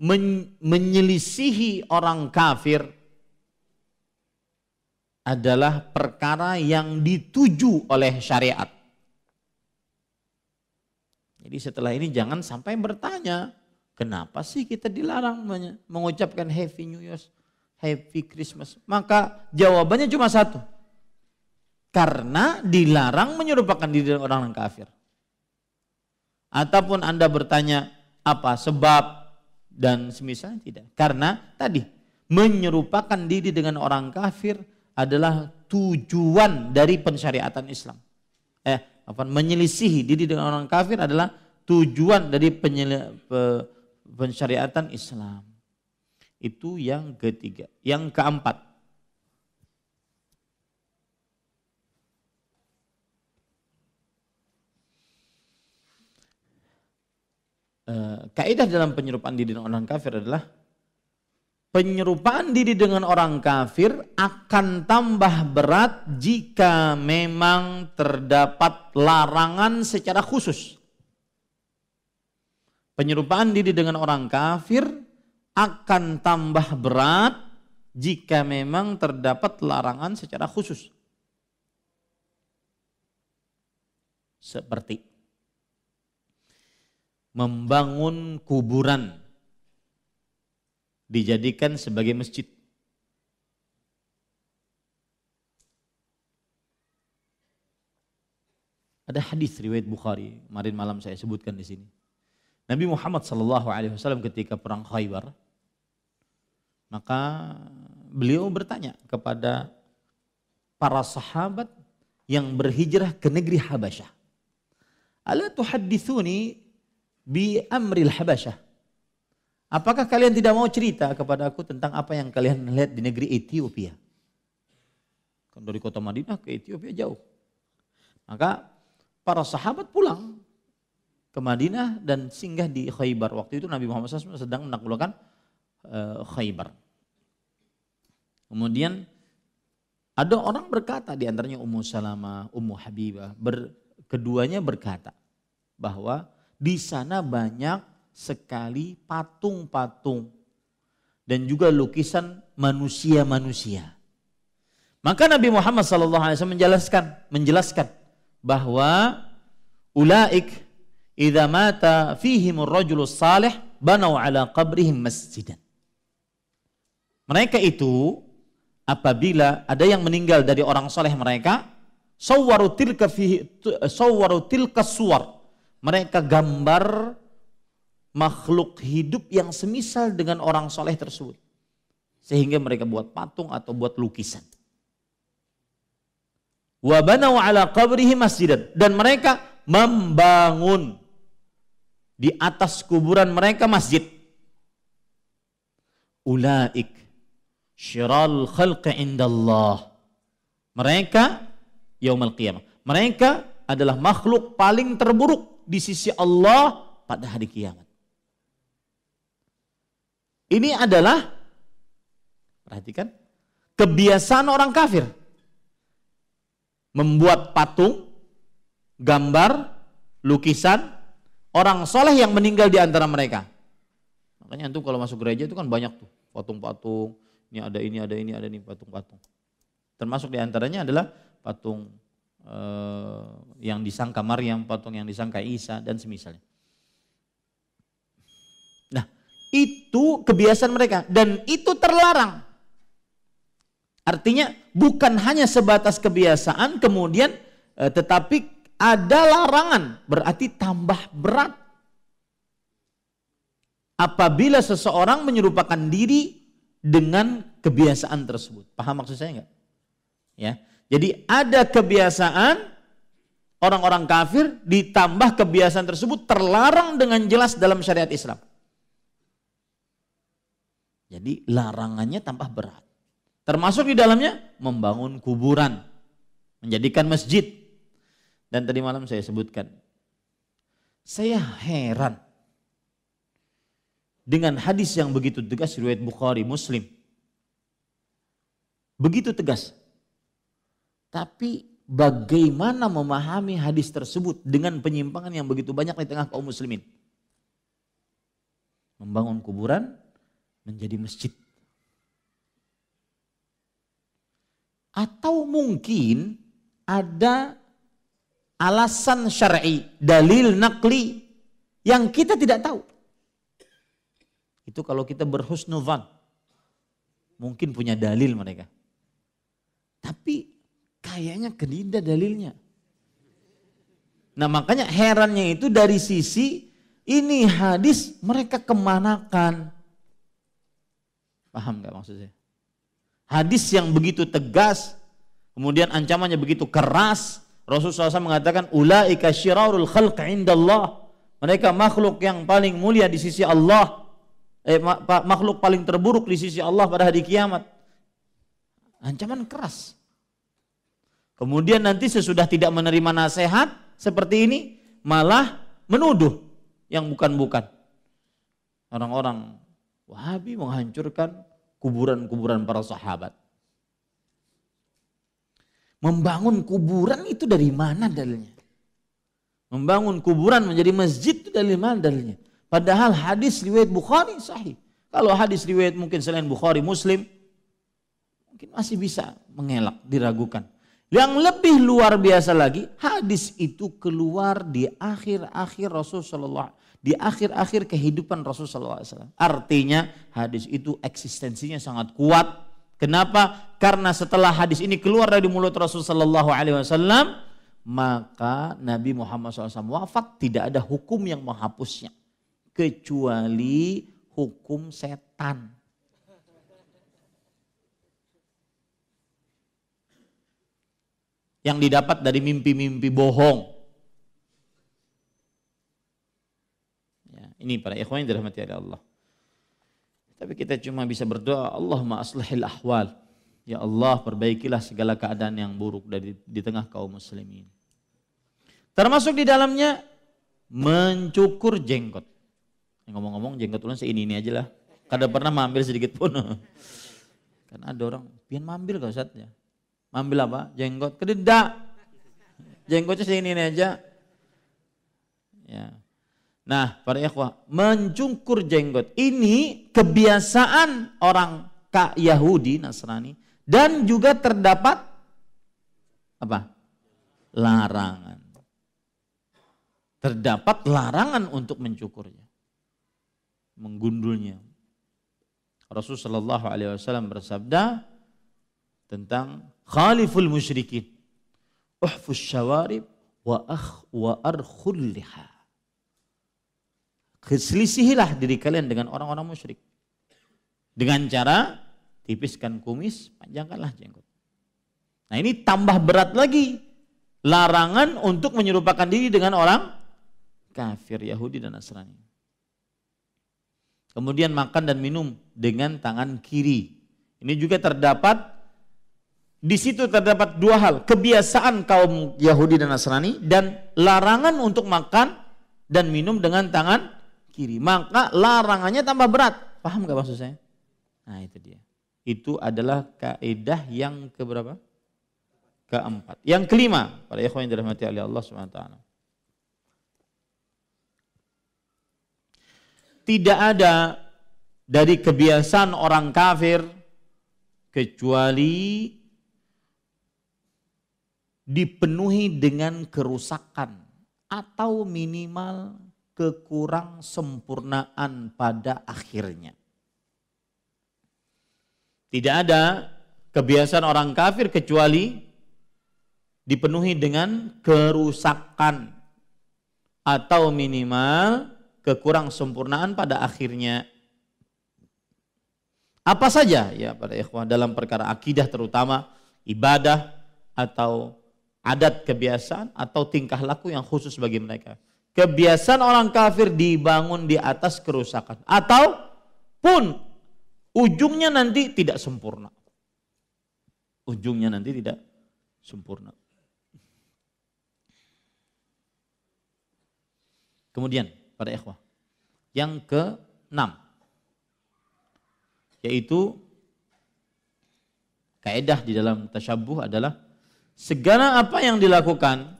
men menyelisihi orang kafir adalah perkara yang dituju oleh syariat. Jadi setelah ini jangan sampai bertanya, kenapa sih kita dilarang mengucapkan Happy New Year, Happy Christmas? Maka jawabannya cuma satu. Karena dilarang menyerupakan diri orang kafir. Ataupun Anda bertanya, apa sebab dan semisalnya tidak. Karena tadi menyerupakan diri dengan orang kafir adalah tujuan dari pensyariatan Islam. Eh, apa menyelisihi diri dengan orang kafir adalah tujuan dari penyeli, pe, pensyariatan Islam. Itu yang ketiga. Yang keempat, Eh, kaidah dalam penyerupaan diri dengan orang kafir adalah penyerupaan diri dengan orang kafir akan tambah berat jika memang terdapat larangan secara khusus. Penyerupaan diri dengan orang kafir akan tambah berat jika memang terdapat larangan secara khusus. Seperti membangun kuburan dijadikan sebagai masjid. Ada hadis riwayat Bukhari, kemarin malam saya sebutkan di sini. Nabi Muhammad Shallallahu alaihi wasallam ketika perang Khaybar maka beliau bertanya kepada para sahabat yang berhijrah ke negeri Habasyah. Ala tuhadditsuni bi amril Habasyah. Apakah kalian tidak mau cerita kepada aku tentang apa yang kalian lihat di negeri Ethiopia? Kan dari kota Madinah ke Ethiopia jauh. Maka para sahabat pulang ke Madinah dan singgah di Khaybar. Waktu itu Nabi Muhammad SAW sedang menaklukkan eh, Khaybar. Kemudian ada orang berkata di antaranya Ummu Salamah, Ummu Habibah, ber, keduanya berkata bahwa di sana banyak sekali patung-patung dan juga lukisan manusia-manusia. Maka Nabi Muhammad SAW menjelaskan, menjelaskan bahwa ulaik idza mata fihim rajulu salih banau ala qabrihim masjidan. Mereka itu apabila ada yang meninggal dari orang soleh mereka, sawwaru tilka fi sawwaru suwar mereka gambar makhluk hidup yang semisal dengan orang soleh tersebut. Sehingga mereka buat patung atau buat lukisan. Wabanau ala qabrihi masjidat. Dan mereka membangun di atas kuburan mereka masjid. Ulaik syiral khalqi indallah. Mereka yaumul qiyamah. Mereka adalah makhluk paling terburuk di sisi Allah pada hari kiamat. Ini adalah perhatikan kebiasaan orang kafir membuat patung, gambar, lukisan orang soleh yang meninggal di antara mereka. Makanya itu kalau masuk gereja itu kan banyak tuh patung-patung, ini ada ini ada ini ada ini patung-patung. Termasuk di antaranya adalah patung uh, yang disangka Maryam, patung yang disangka Isa dan semisalnya. Nah, itu kebiasaan mereka dan itu terlarang. Artinya bukan hanya sebatas kebiasaan kemudian eh, tetapi ada larangan berarti tambah berat. Apabila seseorang menyerupakan diri dengan kebiasaan tersebut. Paham maksud saya enggak? Ya. Jadi ada kebiasaan orang-orang kafir ditambah kebiasaan tersebut terlarang dengan jelas dalam syariat Islam. Jadi larangannya tambah berat. Termasuk di dalamnya membangun kuburan, menjadikan masjid. Dan tadi malam saya sebutkan, saya heran dengan hadis yang begitu tegas riwayat Bukhari Muslim. Begitu tegas, tapi bagaimana memahami hadis tersebut dengan penyimpangan yang begitu banyak di tengah kaum muslimin? Membangun kuburan menjadi masjid. Atau mungkin ada alasan syar'i, dalil nakli yang kita tidak tahu. Itu kalau kita berhusnudzan. Mungkin punya dalil mereka. Tapi Kayaknya kedida dalilnya. Nah makanya herannya itu dari sisi ini hadis mereka kemanakan. Paham nggak saya Hadis yang begitu tegas, kemudian ancamannya begitu keras. Rasulullah SAW mengatakan, Ula'ika syiraurul khalq indallah. Mereka makhluk yang paling mulia di sisi Allah. Eh, makhluk paling terburuk di sisi Allah pada hari kiamat. Ancaman keras. Kemudian nanti sesudah tidak menerima nasihat seperti ini malah menuduh yang bukan-bukan. Orang-orang Wahabi menghancurkan kuburan-kuburan para sahabat. Membangun kuburan itu dari mana dalilnya? Membangun kuburan menjadi masjid itu dari mana dalilnya? Padahal hadis riwayat Bukhari sahih. Kalau hadis riwayat mungkin selain Bukhari Muslim, mungkin masih bisa mengelak, diragukan. Yang lebih luar biasa lagi, hadis itu keluar di akhir-akhir Rasul Wasallam. di akhir-akhir kehidupan Rasul sallallahu alaihi wasallam. Artinya hadis itu eksistensinya sangat kuat. Kenapa? Karena setelah hadis ini keluar dari mulut Rasul sallallahu Alaihi Wasallam, maka Nabi Muhammad SAW wafat tidak ada hukum yang menghapusnya kecuali hukum setan. yang didapat dari mimpi-mimpi bohong. Ya, ini para ikhwan yang dirahmati oleh Allah. Tapi kita cuma bisa berdoa, Allah aslahil ahwal. Ya Allah, perbaikilah segala keadaan yang buruk dari di tengah kaum muslimin. Termasuk di dalamnya mencukur jenggot. Ngomong-ngomong jenggot ulang seini ini aja lah. Kada pernah mampir sedikit pun. Karena ada orang, pian mampir kau Ustaz ya. Ambil apa? Jenggot. Kededak. Jenggotnya segini ini aja. Ya. Nah, para ikhwah, mencungkur jenggot ini kebiasaan orang Kak Yahudi Nasrani dan juga terdapat apa? larangan. Terdapat larangan untuk mencukurnya. Menggundulnya. Rasulullah Shallallahu alaihi wasallam bersabda tentang Khaliful musyrikin. Uhfus syawarib wa akh wa arkhul liha. Keselisihilah diri kalian dengan orang-orang musyrik. Dengan cara tipiskan kumis, panjangkanlah jenggot. Nah ini tambah berat lagi larangan untuk menyerupakan diri dengan orang kafir Yahudi dan Nasrani. Kemudian makan dan minum dengan tangan kiri. Ini juga terdapat di situ terdapat dua hal, kebiasaan kaum Yahudi dan Nasrani dan larangan untuk makan dan minum dengan tangan kiri. Maka larangannya tambah berat. Paham gak maksud saya? Nah itu dia. Itu adalah kaidah yang keberapa? Keempat. Yang kelima, para ikhwan yang dirahmati oleh Allah SWT. Tidak ada dari kebiasaan orang kafir kecuali dipenuhi dengan kerusakan atau minimal kekurang sempurnaan pada akhirnya. Tidak ada kebiasaan orang kafir kecuali dipenuhi dengan kerusakan atau minimal kekurang sempurnaan pada akhirnya. Apa saja ya pada ikhwan dalam perkara akidah terutama ibadah atau adat kebiasaan atau tingkah laku yang khusus bagi mereka. Kebiasaan orang kafir dibangun di atas kerusakan atau pun ujungnya nanti tidak sempurna. Ujungnya nanti tidak sempurna. Kemudian pada ikhwah yang ke-6 yaitu kaidah di dalam tasyabuh adalah segala apa yang dilakukan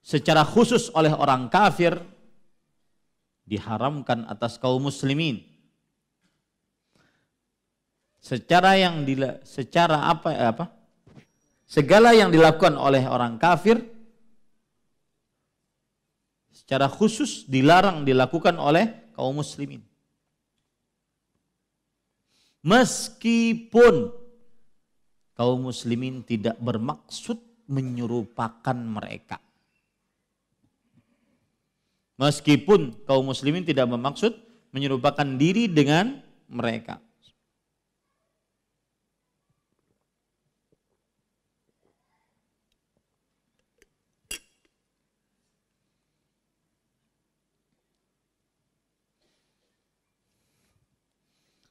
secara khusus oleh orang kafir diharamkan atas kaum muslimin. Secara yang dila, secara apa eh, apa? Segala yang dilakukan oleh orang kafir secara khusus dilarang dilakukan oleh kaum muslimin. Meskipun kaum muslimin tidak bermaksud menyerupakan mereka. Meskipun kaum muslimin tidak bermaksud menyerupakan diri dengan mereka.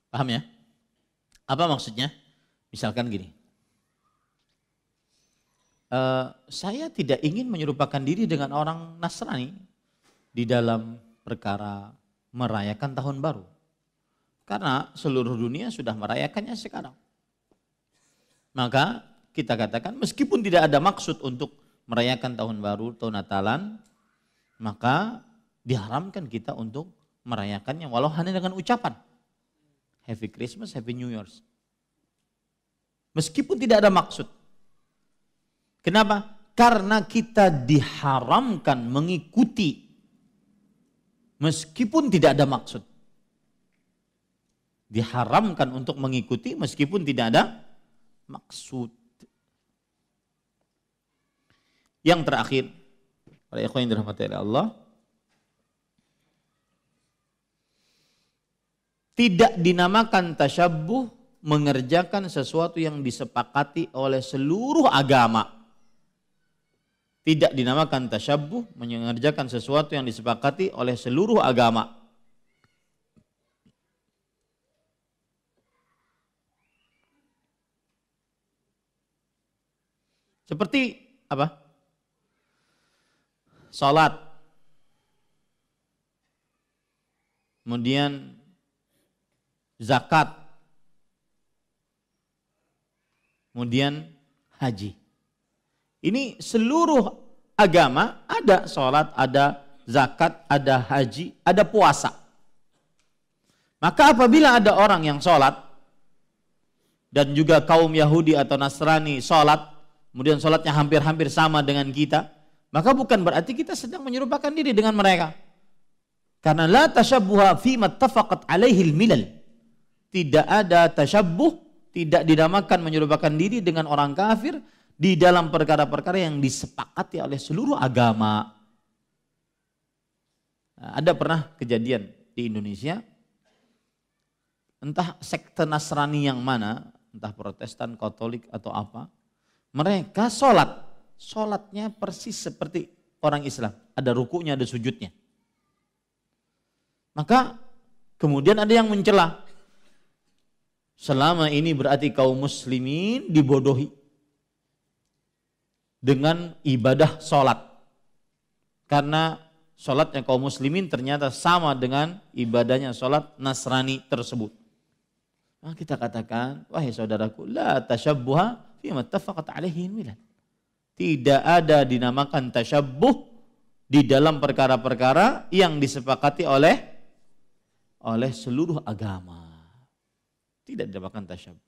Paham ya? Apa maksudnya? Misalkan gini. Uh, saya tidak ingin menyerupakan diri dengan orang Nasrani di dalam perkara merayakan tahun baru. Karena seluruh dunia sudah merayakannya sekarang. Maka kita katakan meskipun tidak ada maksud untuk merayakan tahun baru atau Natalan, maka diharamkan kita untuk merayakannya walau hanya dengan ucapan. Happy Christmas, Happy New Year. Meskipun tidak ada maksud. Kenapa? Karena kita diharamkan mengikuti meskipun tidak ada maksud. Diharamkan untuk mengikuti meskipun tidak ada maksud. Yang terakhir, para ikhwan yang dirahmati Allah, Tidak dinamakan tasyabuh mengerjakan sesuatu yang disepakati oleh seluruh agama. Tidak dinamakan tasyabuh mengerjakan sesuatu yang disepakati oleh seluruh agama. Seperti apa? Salat. Kemudian zakat, kemudian haji. Ini seluruh agama ada sholat, ada zakat, ada haji, ada puasa. Maka apabila ada orang yang sholat dan juga kaum Yahudi atau Nasrani sholat, kemudian sholatnya hampir-hampir sama dengan kita, maka bukan berarti kita sedang menyerupakan diri dengan mereka. Karena la tashabbuha fi tafaqat alaihi milal tidak ada tasyabuh, tidak dinamakan menyerupakan diri dengan orang kafir di dalam perkara-perkara yang disepakati oleh seluruh agama. Nah, ada pernah kejadian di Indonesia, entah sekte Nasrani yang mana, entah Protestan, Katolik atau apa, mereka sholat, sholatnya persis seperti orang Islam, ada rukunya, ada sujudnya. Maka kemudian ada yang mencela, Selama ini berarti kaum muslimin dibodohi dengan ibadah sholat. Karena sholatnya kaum muslimin ternyata sama dengan ibadahnya sholat Nasrani tersebut. Nah, kita katakan, wahai saudaraku, la tashabbuha fi mattafaqat Tidak ada dinamakan tasyabbuh di dalam perkara-perkara yang disepakati oleh oleh seluruh agama. Tidak dinamakan tasyabuh.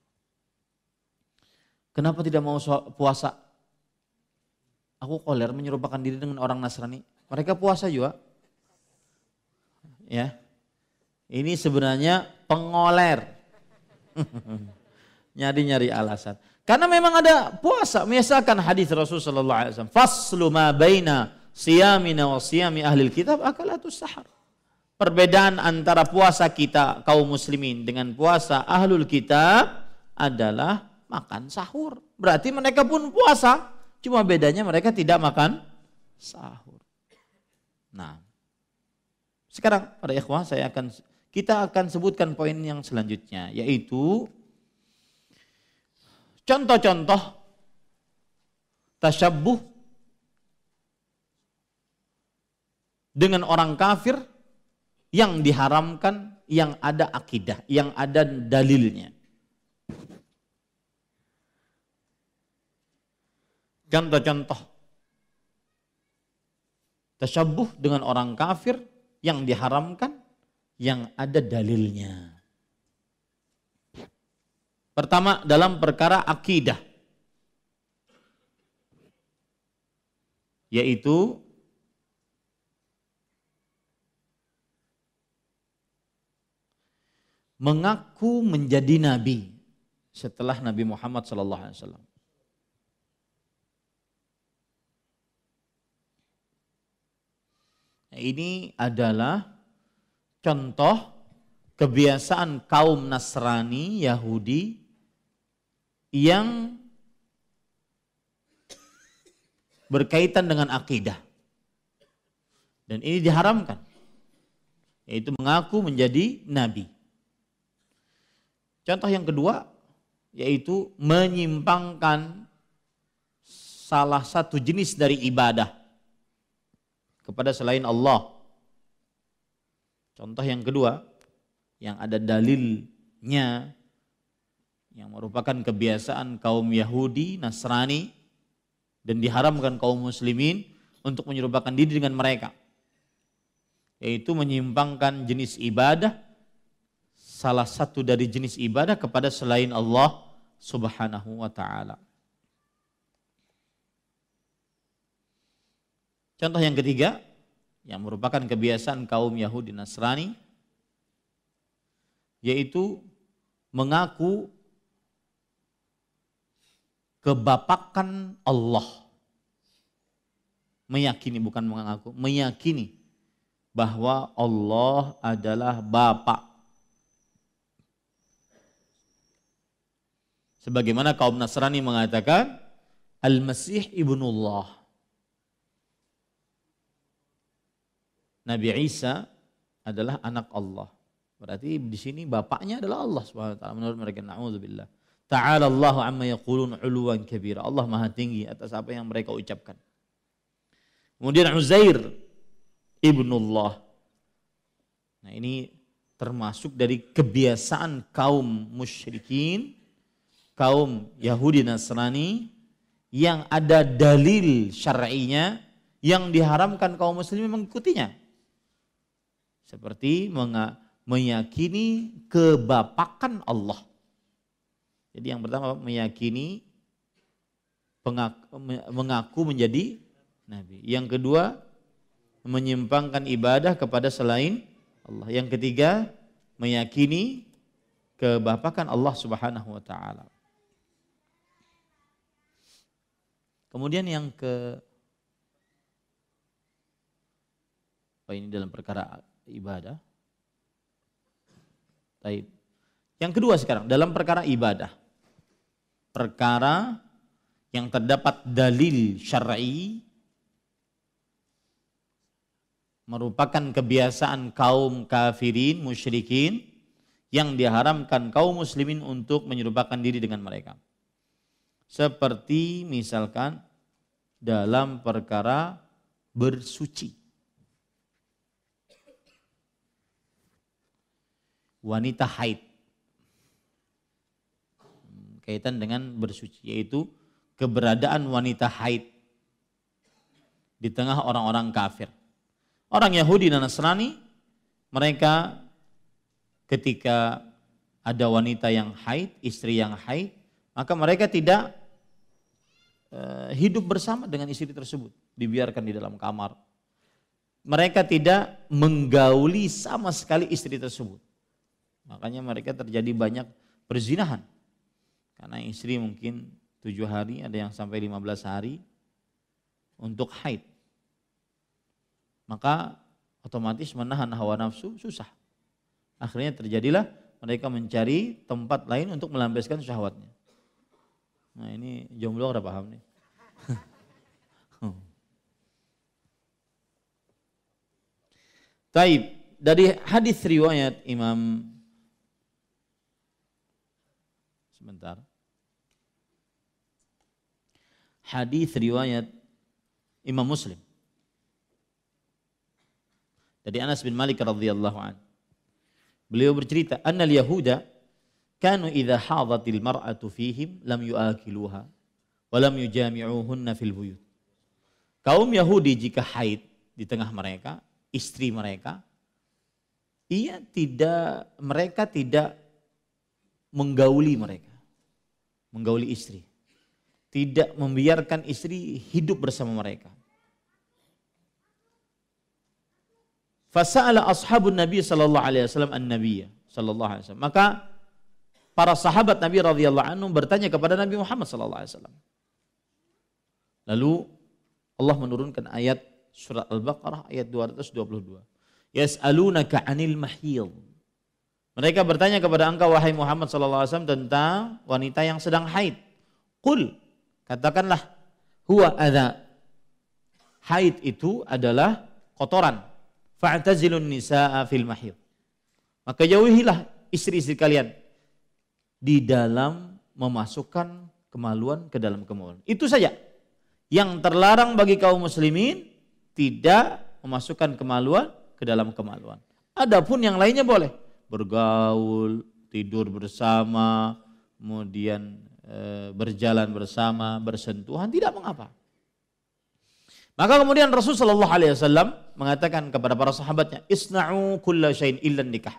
Kenapa tidak mau puasa? Aku koler menyerupakan diri dengan orang Nasrani. Mereka puasa juga. Ya. Ini sebenarnya pengoler. Nyari-nyari alasan. Karena memang ada puasa, misalkan hadis Rasul sallallahu alaihi wasallam, "Faslu ma baina siyamina wa siyami ahli kitab akalatus sahar." perbedaan antara puasa kita kaum muslimin dengan puasa ahlul kita adalah makan sahur. Berarti mereka pun puasa, cuma bedanya mereka tidak makan sahur. Nah, sekarang para ikhwah saya akan kita akan sebutkan poin yang selanjutnya yaitu contoh-contoh tasyabuh dengan orang kafir yang diharamkan yang ada akidah, yang ada dalilnya. Contoh-contoh tasyabuh dengan orang kafir yang diharamkan yang ada dalilnya. Pertama dalam perkara akidah yaitu mengaku menjadi nabi setelah Nabi Muhammad sallallahu alaihi wasallam. Nah, ini adalah contoh kebiasaan kaum Nasrani Yahudi yang berkaitan dengan akidah. Dan ini diharamkan. Yaitu mengaku menjadi nabi. Contoh yang kedua yaitu menyimpangkan salah satu jenis dari ibadah kepada selain Allah. Contoh yang kedua yang ada dalilnya yang merupakan kebiasaan kaum Yahudi, Nasrani dan diharamkan kaum muslimin untuk menyerupakan diri dengan mereka yaitu menyimpangkan jenis ibadah salah satu dari jenis ibadah kepada selain Allah Subhanahu wa taala. Contoh yang ketiga yang merupakan kebiasaan kaum Yahudi Nasrani yaitu mengaku kebapakan Allah. Meyakini bukan mengaku, meyakini bahwa Allah adalah Bapak Sebagaimana kaum Nasrani mengatakan Al-Masih Ibnullah. Nabi Isa adalah anak Allah. Berarti di sini bapaknya adalah Allah Subhanahu wa taala menurut mereka naudzubillah. Ta'ala Allahu amma yaqulun 'uluwan kabira. Allah Maha tinggi atas apa yang mereka ucapkan. Kemudian Uzair ibnullah. Nah, ini termasuk dari kebiasaan kaum musyrikin kaum Yahudi Nasrani yang ada dalil syar'inya yang diharamkan kaum muslim mengikutinya. Seperti meyakini kebapakan Allah. Jadi yang pertama meyakini mengaku menjadi nabi. Yang kedua menyimpangkan ibadah kepada selain Allah. Yang ketiga meyakini kebapakan Allah Subhanahu wa taala. Kemudian yang ke Oh ini dalam perkara ibadah. Taib. Yang kedua sekarang dalam perkara ibadah. Perkara yang terdapat dalil syar'i merupakan kebiasaan kaum kafirin musyrikin yang diharamkan kaum muslimin untuk menyerupakan diri dengan mereka seperti misalkan dalam perkara bersuci. Wanita haid. Hmm, kaitan dengan bersuci yaitu keberadaan wanita haid di tengah orang-orang kafir. Orang Yahudi dan Nasrani mereka ketika ada wanita yang haid, istri yang haid, maka mereka tidak Eh, hidup bersama dengan istri tersebut, dibiarkan di dalam kamar. Mereka tidak menggauli sama sekali istri tersebut. Makanya mereka terjadi banyak perzinahan. Karena istri mungkin tujuh hari, ada yang sampai 15 hari untuk haid. Maka otomatis menahan hawa nafsu susah. Akhirnya terjadilah mereka mencari tempat lain untuk melampiaskan syahwatnya. Nah ini jomblo udah paham nih. Taib dari hadis riwayat Imam sebentar. Hadis riwayat Imam Muslim. Dari Anas bin Malik radhiyallahu an. Beliau bercerita, "Annal Yahuda Kanu idza hadatil mar'atu fihim lam yuakiluha wa lam yujami'uhunna fil buyut. Kaum Yahudi jika haid di tengah mereka, istri mereka, ia tidak mereka tidak menggauli mereka. Menggauli istri. Tidak membiarkan istri hidup bersama mereka. Fasa'ala ashabun Nabi sallallahu alaihi wasallam an-nabiyya sallallahu alaihi wasallam. Maka para sahabat Nabi radhiyallahu anhu bertanya kepada Nabi Muhammad sallallahu alaihi wasallam. Lalu Allah menurunkan ayat surat Al-Baqarah ayat 222. Yas'alunaka 'anil mahyid. Mereka bertanya kepada engkau wahai Muhammad sallallahu alaihi wasallam tentang wanita yang sedang haid. Qul, katakanlah huwa adza. Haid itu adalah kotoran. Fa'tazilun nisaa fil mahyid. Maka jauhilah istri-istri kalian di dalam memasukkan kemaluan ke dalam kemaluan. Itu saja. Yang terlarang bagi kaum muslimin tidak memasukkan kemaluan ke dalam kemaluan. Adapun yang lainnya boleh bergaul, tidur bersama, kemudian e, berjalan bersama, bersentuhan tidak mengapa. Maka kemudian Rasul Shallallahu Alaihi Wasallam mengatakan kepada para sahabatnya, isna'u kulla shayin illan nikah.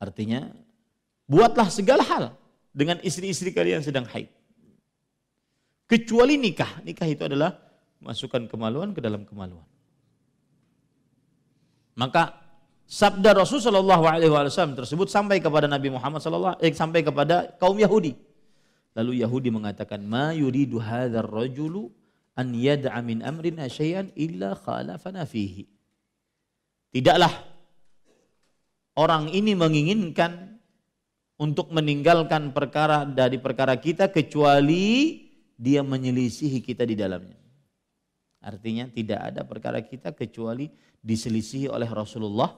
Artinya Buatlah segala hal dengan istri-istri kalian sedang haid. Kecuali nikah. Nikah itu adalah masukkan kemaluan ke dalam kemaluan. Maka sabda Rasul Shallallahu Alaihi Wasallam tersebut sampai kepada Nabi Muhammad Shallallahu eh, sampai kepada kaum Yahudi. Lalu Yahudi mengatakan, "Ma yuridu hadzal rajulu an yad'a min amrina syai'an illa khalafana fihi." Tidaklah orang ini menginginkan untuk meninggalkan perkara dari perkara kita kecuali dia menyelisihi kita di dalamnya. Artinya tidak ada perkara kita kecuali diselisihi oleh Rasulullah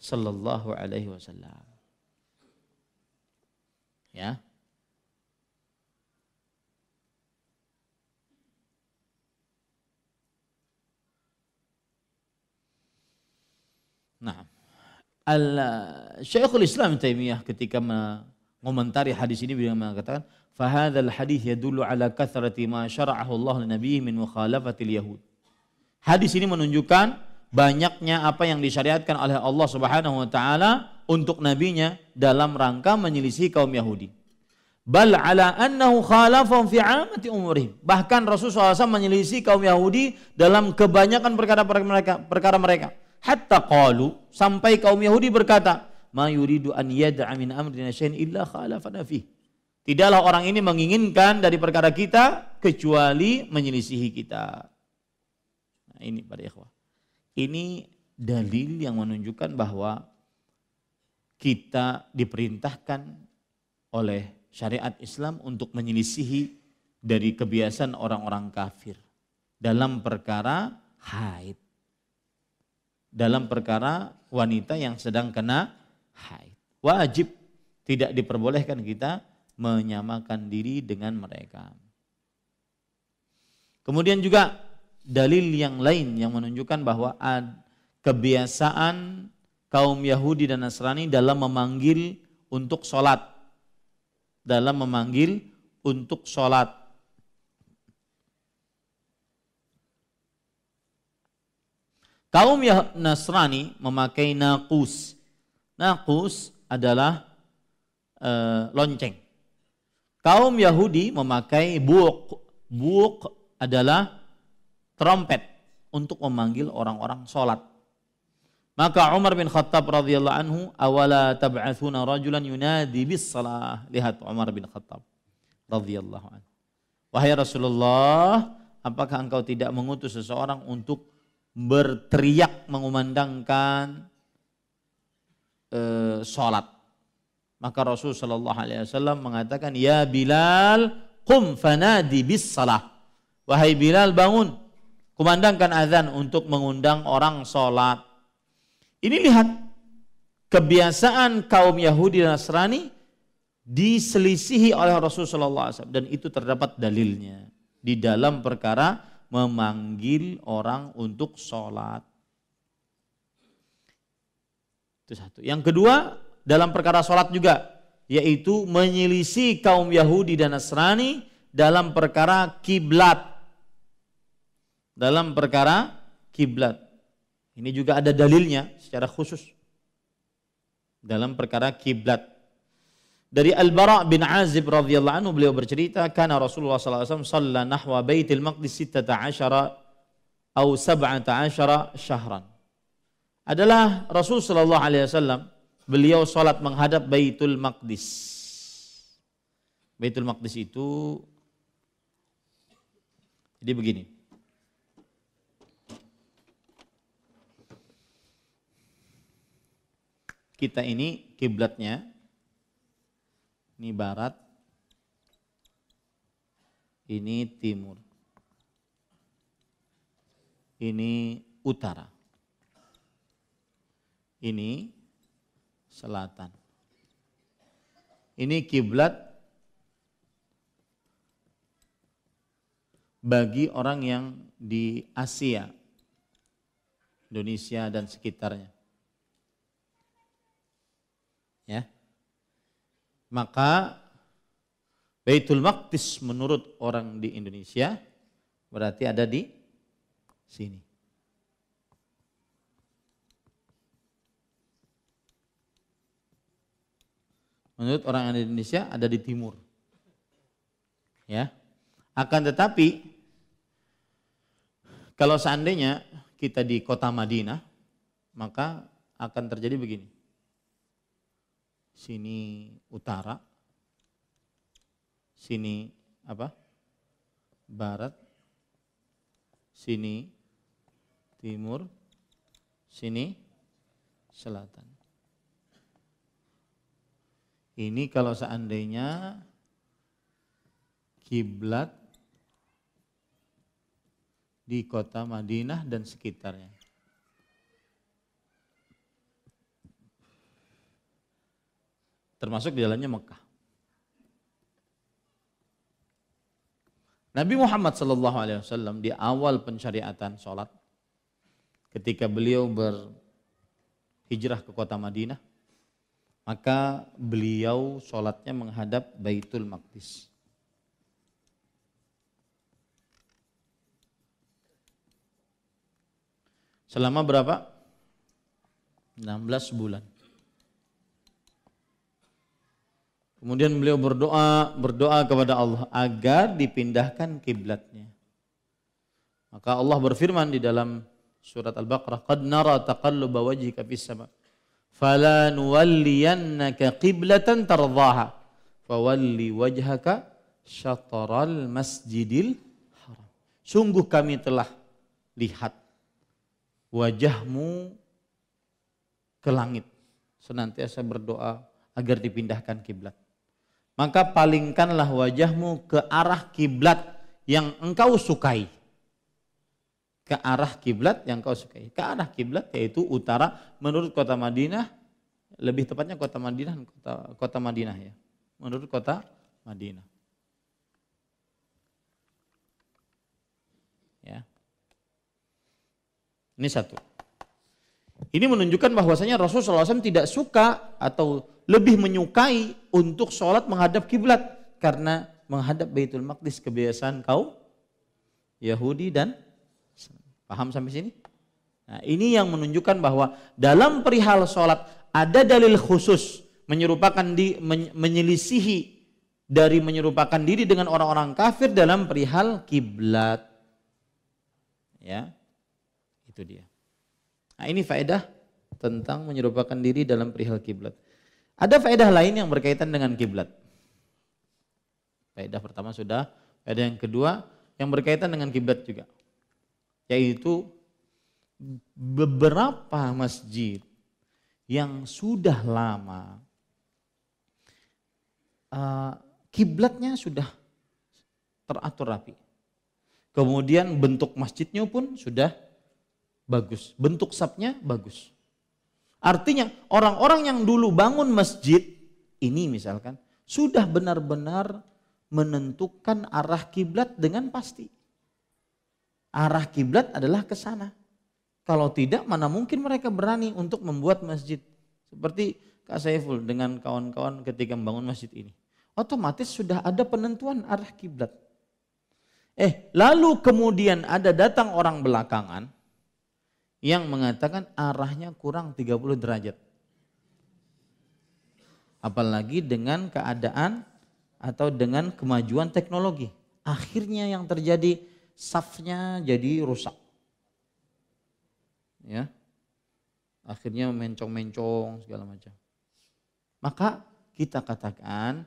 sallallahu alaihi wasallam. Ya. Nah al eh, Syekhul Islam Taimiyah ketika mengomentari hadis ini beliau mengatakan fahadhal hadis yadullu ala kathrati ma syara'ahu Allah li min mukhalafatil yahud. Hadis ini menunjukkan banyaknya apa yang disyariatkan oleh Allah Subhanahu wa taala untuk nabinya dalam rangka menyelisih kaum Yahudi. Bal ala annahu khalafahum fi amati umurihim. Bahkan Rasul SAW menyelisih kaum Yahudi dalam kebanyakan perkara-perkara mereka, perkara mereka hatta qalu sampai kaum Yahudi berkata, "Ma yuridu an yad'a min amrina shay'an illa khalafana fi." Tidaklah orang ini menginginkan dari perkara kita kecuali menyelisihi kita. Nah, ini pada ikhwah. Ini dalil yang menunjukkan bahwa kita diperintahkan oleh syariat Islam untuk menyelisihi dari kebiasaan orang-orang kafir dalam perkara haid dalam perkara wanita yang sedang kena haid. Wajib tidak diperbolehkan kita menyamakan diri dengan mereka. Kemudian juga dalil yang lain yang menunjukkan bahwa ad, kebiasaan kaum Yahudi dan Nasrani dalam memanggil untuk sholat. Dalam memanggil untuk sholat. Kaum Nasrani memakai nakus. Nakus adalah e, lonceng. Kaum Yahudi memakai buuk. Buuk adalah trompet untuk memanggil orang-orang sholat. Maka Umar bin Khattab radhiyallahu anhu awala tab'athuna rajulan yunadi bis salah. Lihat Umar bin Khattab radhiyallahu anhu. Wahai Rasulullah, apakah engkau tidak mengutus seseorang untuk berteriak mengumandangkan e, sholat. Maka Rasul Shallallahu Alaihi Wasallam mengatakan, Ya Bilal, kum fanadi bis salah. Wahai Bilal bangun, kumandangkan azan untuk mengundang orang sholat. Ini lihat kebiasaan kaum Yahudi dan Nasrani diselisihi oleh Rasul Shallallahu Alaihi Wasallam dan itu terdapat dalilnya di dalam perkara memanggil orang untuk sholat. Itu satu. Yang kedua, dalam perkara sholat juga, yaitu menyelisi kaum Yahudi dan Nasrani dalam perkara kiblat. Dalam perkara kiblat. Ini juga ada dalilnya secara khusus dalam perkara kiblat. Dari Al-Bara bin Azib radhiyallahu anhu beliau bercerita karena Rasulullah Sallallahu 'alaihi wasallam shalla nahwa Baitul Maqdis 16 atau 17 syahran. Adalah Rasul sallallahu alaihi wasallam beliau salat menghadap Baitul Maqdis. Baitul Maqdis itu jadi begini. Kita ini kiblatnya ini barat. Ini timur. Ini utara. Ini selatan. Ini kiblat bagi orang yang di Asia, Indonesia dan sekitarnya. maka Baitul Maqdis menurut orang di Indonesia berarti ada di sini. Menurut orang di Indonesia ada di timur. Ya. Akan tetapi kalau seandainya kita di kota Madinah, maka akan terjadi begini sini utara, sini apa? Barat, sini timur, sini selatan. Ini kalau seandainya kiblat di kota Madinah dan sekitarnya. termasuk di dalamnya Mekah. Nabi Muhammad SAW di awal pencariatan sholat, ketika beliau berhijrah ke kota Madinah, maka beliau sholatnya menghadap Baitul Maqdis. Selama berapa? 16 bulan. Kemudian beliau berdoa, berdoa kepada Allah agar dipindahkan kiblatnya. Maka Allah berfirman di dalam surat Al-Baqarah, "Qad nara taqalluba wajhika fis sama. Fala nuwalliyannaka qiblatan tardhaha, fawalli wajhaka syatral masjidil haram." Sungguh kami telah lihat wajahmu ke langit. Senantiasa berdoa agar dipindahkan kiblat maka palingkanlah wajahmu ke arah kiblat yang engkau sukai. Ke arah kiblat yang engkau sukai. Ke arah kiblat yaitu utara menurut kota Madinah, lebih tepatnya kota Madinah kota kota Madinah ya. Menurut kota Madinah. Ya. Ini satu. Ini menunjukkan bahwasanya Rasulullah SAW tidak suka atau lebih menyukai untuk sholat menghadap kiblat karena menghadap Baitul Maqdis kebiasaan kaum Yahudi dan paham sampai sini? Nah, ini yang menunjukkan bahwa dalam perihal sholat ada dalil khusus menyerupakan di menyelisihi dari menyerupakan diri dengan orang-orang kafir dalam perihal kiblat. Ya. Itu dia. Nah, ini faedah tentang menyerupakan diri dalam perihal kiblat. Ada faedah lain yang berkaitan dengan kiblat. Faedah pertama sudah, faedah yang kedua yang berkaitan dengan kiblat juga. Yaitu beberapa masjid yang sudah lama uh, kiblatnya sudah teratur rapi. Kemudian bentuk masjidnya pun sudah bagus, bentuk sapnya bagus. Artinya orang-orang yang dulu bangun masjid ini misalkan sudah benar-benar menentukan arah kiblat dengan pasti. Arah kiblat adalah ke sana. Kalau tidak mana mungkin mereka berani untuk membuat masjid. Seperti Kak Saiful dengan kawan-kawan ketika membangun masjid ini. Otomatis sudah ada penentuan arah kiblat. Eh, lalu kemudian ada datang orang belakangan yang mengatakan arahnya kurang 30 derajat. Apalagi dengan keadaan atau dengan kemajuan teknologi. Akhirnya yang terjadi safnya jadi rusak. Ya. Akhirnya mencong-mencong segala macam. Maka kita katakan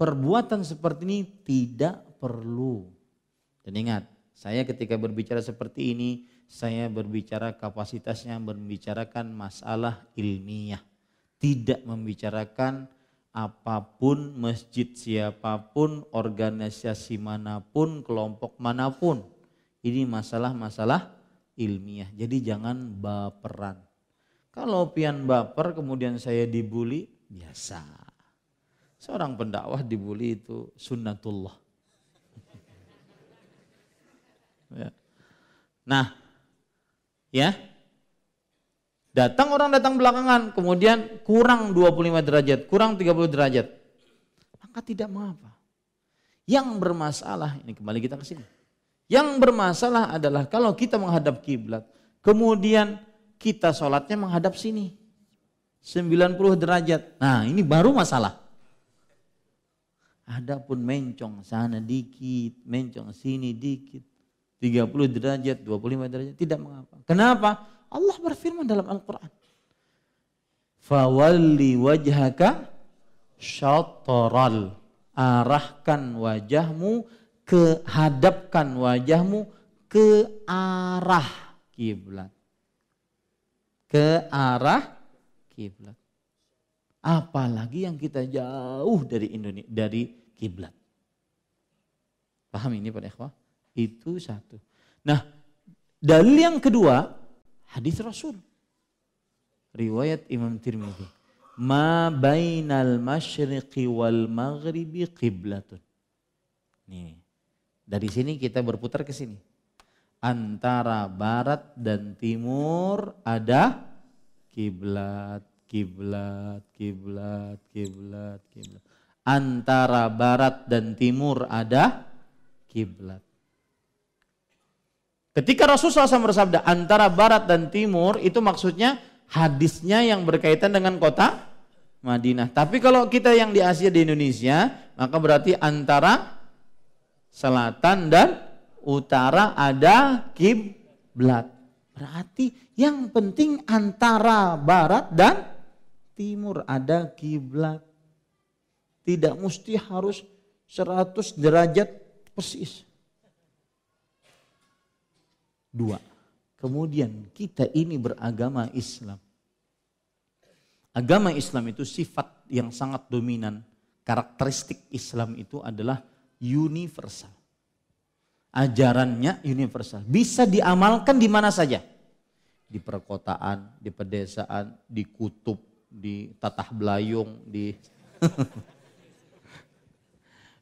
perbuatan seperti ini tidak perlu. Dan ingat, saya ketika berbicara seperti ini saya berbicara kapasitasnya membicarakan masalah ilmiah, tidak membicarakan apapun masjid siapapun, organisasi manapun, kelompok manapun. Ini masalah-masalah ilmiah. Jadi jangan baperan. Kalau pian baper kemudian saya dibully, biasa. Seorang pendakwah dibully itu sunnatullah. Ya. Nah, ya datang orang datang belakangan kemudian kurang 25 derajat kurang 30 derajat maka tidak mengapa yang bermasalah ini kembali kita ke sini yang bermasalah adalah kalau kita menghadap kiblat kemudian kita sholatnya menghadap sini 90 derajat nah ini baru masalah Adapun mencong sana dikit, mencong sini dikit 30 derajat, 25 derajat, tidak mengapa. Kenapa? Allah berfirman dalam Al-Quran. Fawalli wajhaka syatoral. Arahkan wajahmu, ke hadapkan wajahmu ke arah kiblat. Ke arah kiblat. Apalagi yang kita jauh dari Indonesia, dari kiblat. Paham ini Pak ikhwah? Itu satu. Nah, dalil yang kedua hadis Rasul. Riwayat Imam Tirmidzi. Ma bainal masyriqi wal maghribi qiblatun. Nih. Dari sini kita berputar ke sini. Antara barat dan timur ada kiblat, kiblat, kiblat, kiblat, kiblat. Antara barat dan timur ada kiblat. Ketika Rasulullah SAW bersabda antara barat dan timur itu maksudnya hadisnya yang berkaitan dengan kota Madinah. Tapi kalau kita yang di Asia di Indonesia maka berarti antara selatan dan utara ada kiblat. Berarti yang penting antara barat dan timur ada kiblat. Tidak mesti harus 100 derajat persis dua. Kemudian kita ini beragama Islam. Agama Islam itu sifat yang sangat dominan. Karakteristik Islam itu adalah universal. Ajarannya universal. Bisa diamalkan di mana saja. Di perkotaan, di pedesaan, di kutub, di tatah belayung, di...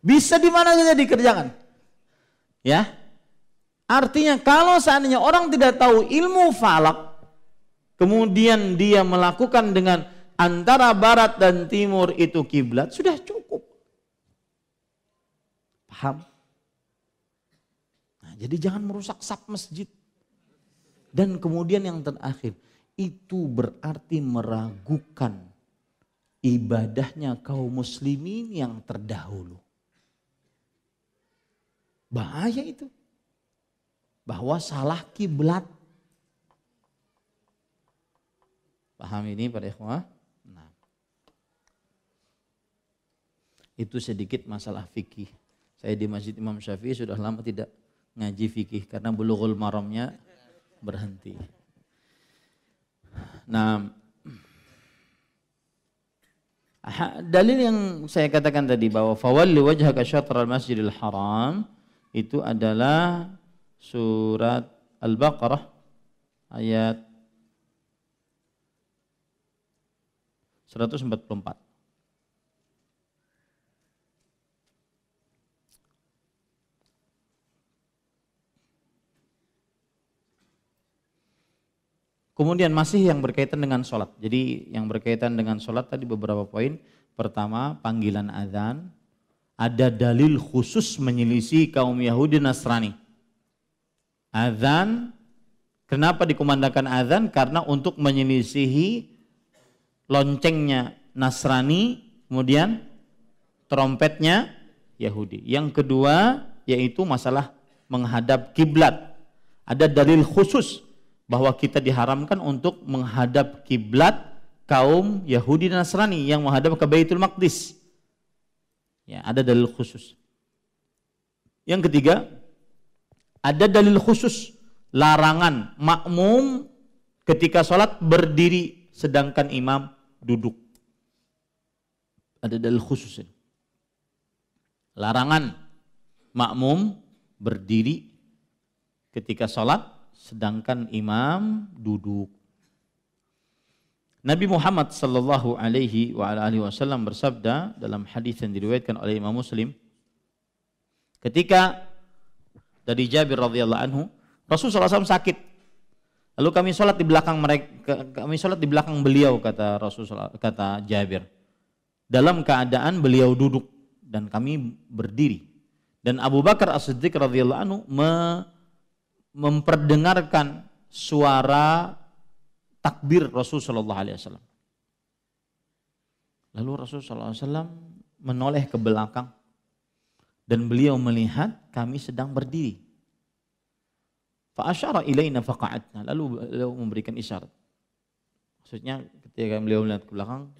Bisa di mana saja dikerjakan. Ya, Artinya kalau seandainya orang tidak tahu ilmu falak, kemudian dia melakukan dengan antara barat dan timur itu kiblat sudah cukup. Paham? Nah, jadi jangan merusak sab masjid. Dan kemudian yang terakhir, itu berarti meragukan ibadahnya kaum muslimin yang terdahulu. Bahaya itu bahwa salah kiblat. Paham ini pak ikhwah? Nah. Itu sedikit masalah fikih. Saya di Masjid Imam Syafi'i sudah lama tidak ngaji fikih karena bulughul maramnya berhenti. Nah, dalil yang saya katakan tadi bahwa fawalli wajhaka syatral masjidil haram itu adalah surat Al-Baqarah ayat 144. Kemudian masih yang berkaitan dengan sholat. Jadi yang berkaitan dengan sholat tadi beberapa poin. Pertama panggilan azan. Ada dalil khusus menyelisih kaum Yahudi Nasrani Azan kenapa dikumandangkan azan? Karena untuk menyelisihi loncengnya Nasrani, kemudian trompetnya Yahudi. Yang kedua yaitu masalah menghadap kiblat. Ada dalil khusus bahwa kita diharamkan untuk menghadap kiblat kaum Yahudi dan Nasrani yang menghadap ke Baitul Maqdis. Ya, ada dalil khusus. Yang ketiga, ada dalil khusus larangan makmum ketika sholat berdiri sedangkan imam duduk. Ada dalil khusus ini. Larangan makmum berdiri ketika sholat sedangkan imam duduk. Nabi Muhammad sallallahu alaihi wa alihi wasallam bersabda dalam hadis yang diriwayatkan oleh Imam Muslim ketika dari Jabir radhiyallahu anhu, Rasul SAW sakit. Lalu kami sholat di belakang mereka, kami sholat di belakang beliau kata Rasul kata Jabir. Dalam keadaan beliau duduk dan kami berdiri. Dan Abu Bakar As-Siddiq radhiyallahu anhu me, memperdengarkan suara takbir Rasul Shallallahu Alaihi Wasallam. Lalu Rasul Shallallahu Alaihi Wasallam menoleh ke belakang dan beliau melihat kami sedang berdiri. Fa'asyara ilayna faqa'atna. Lalu beliau memberikan isyarat. Maksudnya ketika beliau melihat ke belakang,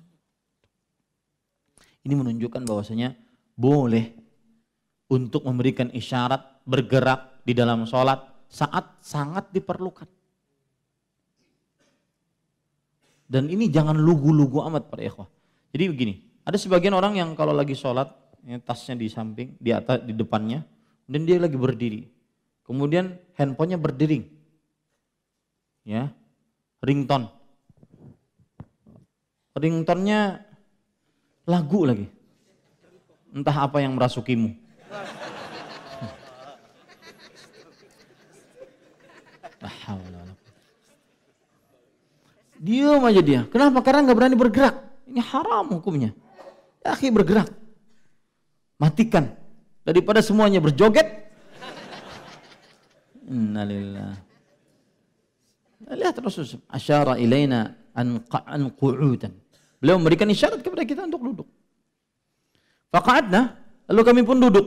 ini menunjukkan bahwasanya boleh untuk memberikan isyarat bergerak di dalam sholat saat sangat diperlukan. Dan ini jangan lugu-lugu amat para ikhwah. Jadi begini, ada sebagian orang yang kalau lagi sholat ini tasnya di samping, di atas, di depannya. dan dia lagi berdiri. Kemudian handphonenya berdering. Ya, ringtone. Ringtonnya lagu lagi. Entah apa yang merasukimu. Diam aja dia. Kenapa? Karena nggak berani bergerak. Ini haram hukumnya. Akhirnya bergerak matikan daripada semuanya berjoget. Innalillah. Lihat Rasul asyara ilaina an qa'an qu'udan. Beliau memberikan isyarat kepada kita untuk duduk. Faqa'adna, lalu kami pun duduk.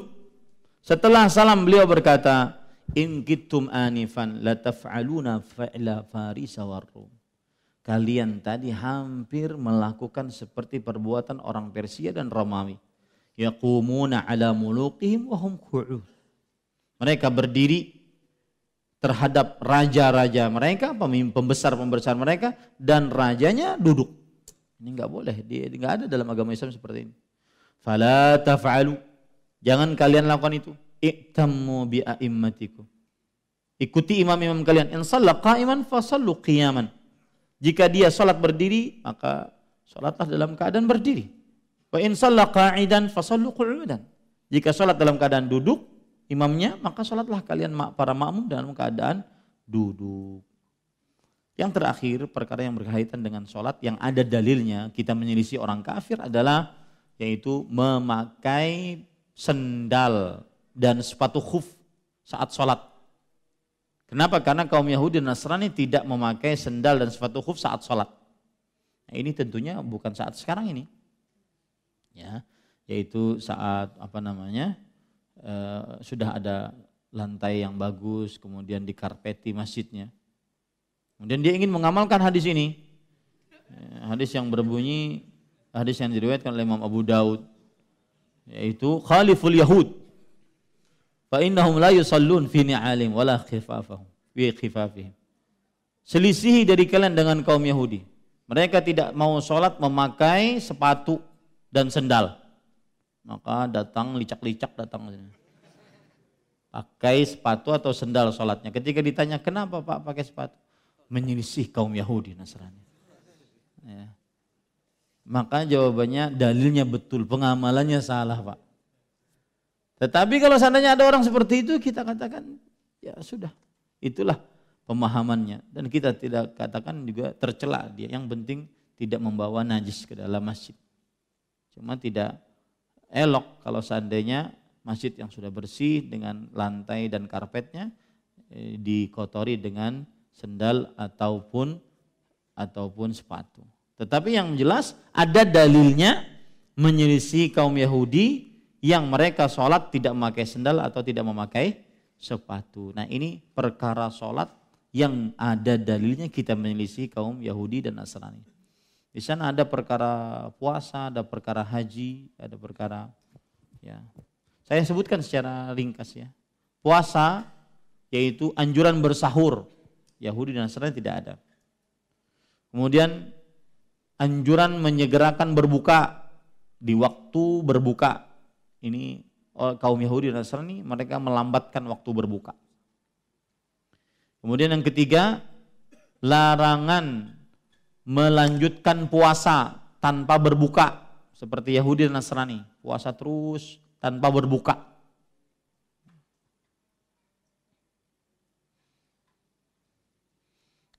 Setelah salam beliau berkata, "In kittum anifan la taf'aluna fa'la farisa warum Kalian tadi hampir melakukan seperti perbuatan orang Persia dan Romawi yaqumuna ala mulukihim wa hum Mereka berdiri terhadap raja-raja mereka, pembesar-pembesar mereka dan rajanya duduk. Ini enggak boleh, Dia enggak ada dalam agama Islam seperti ini. Fala taf'alu. Jangan kalian lakukan itu. Iktamu bi a'immatikum. Ikuti imam-imam kalian. In shalla qa'iman kiaman. qiyaman. Jika dia salat berdiri, maka salatlah dalam keadaan berdiri. Wa in qa'idan fasallu qu'udan. Jika sholat dalam keadaan duduk imamnya, maka sholatlah kalian para makmum dalam keadaan duduk. Yang terakhir perkara yang berkaitan dengan sholat yang ada dalilnya kita menyelisih orang kafir adalah yaitu memakai sendal dan sepatu khuf saat sholat. Kenapa? Karena kaum Yahudi dan Nasrani tidak memakai sendal dan sepatu khuf saat sholat. Nah, ini tentunya bukan saat sekarang ini ya yaitu saat apa namanya e, sudah ada lantai yang bagus kemudian dikarpeti masjidnya kemudian dia ingin mengamalkan hadis ini eh, hadis yang berbunyi hadis yang diriwayatkan oleh Imam Abu Daud yaitu khaliful yahud fa innahum la yusallun fi ni'alim wala khifafahum fi khifafihim selisihi dari kalian dengan kaum Yahudi mereka tidak mau sholat memakai sepatu dan sendal. Maka datang licak-licak datang Pakai sepatu atau sendal sholatnya. Ketika ditanya kenapa pak pakai sepatu? Menyelisih kaum Yahudi Nasrani. Ya. Maka jawabannya dalilnya betul, pengamalannya salah pak. Tetapi kalau seandainya ada orang seperti itu kita katakan ya sudah itulah pemahamannya dan kita tidak katakan juga tercela dia yang penting tidak membawa najis ke dalam masjid. Cuma tidak elok kalau seandainya masjid yang sudah bersih dengan lantai dan karpetnya e, dikotori dengan sendal ataupun ataupun sepatu. Tetapi yang jelas ada dalilnya menyelisih kaum Yahudi yang mereka sholat tidak memakai sendal atau tidak memakai sepatu. Nah ini perkara sholat yang ada dalilnya kita menyelisih kaum Yahudi dan Nasrani. Di sana ada perkara puasa, ada perkara haji, ada perkara ya. Saya sebutkan secara ringkas ya. Puasa yaitu anjuran bersahur. Yahudi dan Nasrani tidak ada. Kemudian anjuran menyegerakan berbuka di waktu berbuka. Ini oh, kaum Yahudi dan Nasrani mereka melambatkan waktu berbuka. Kemudian yang ketiga, larangan melanjutkan puasa tanpa berbuka seperti Yahudi dan Nasrani, puasa terus tanpa berbuka.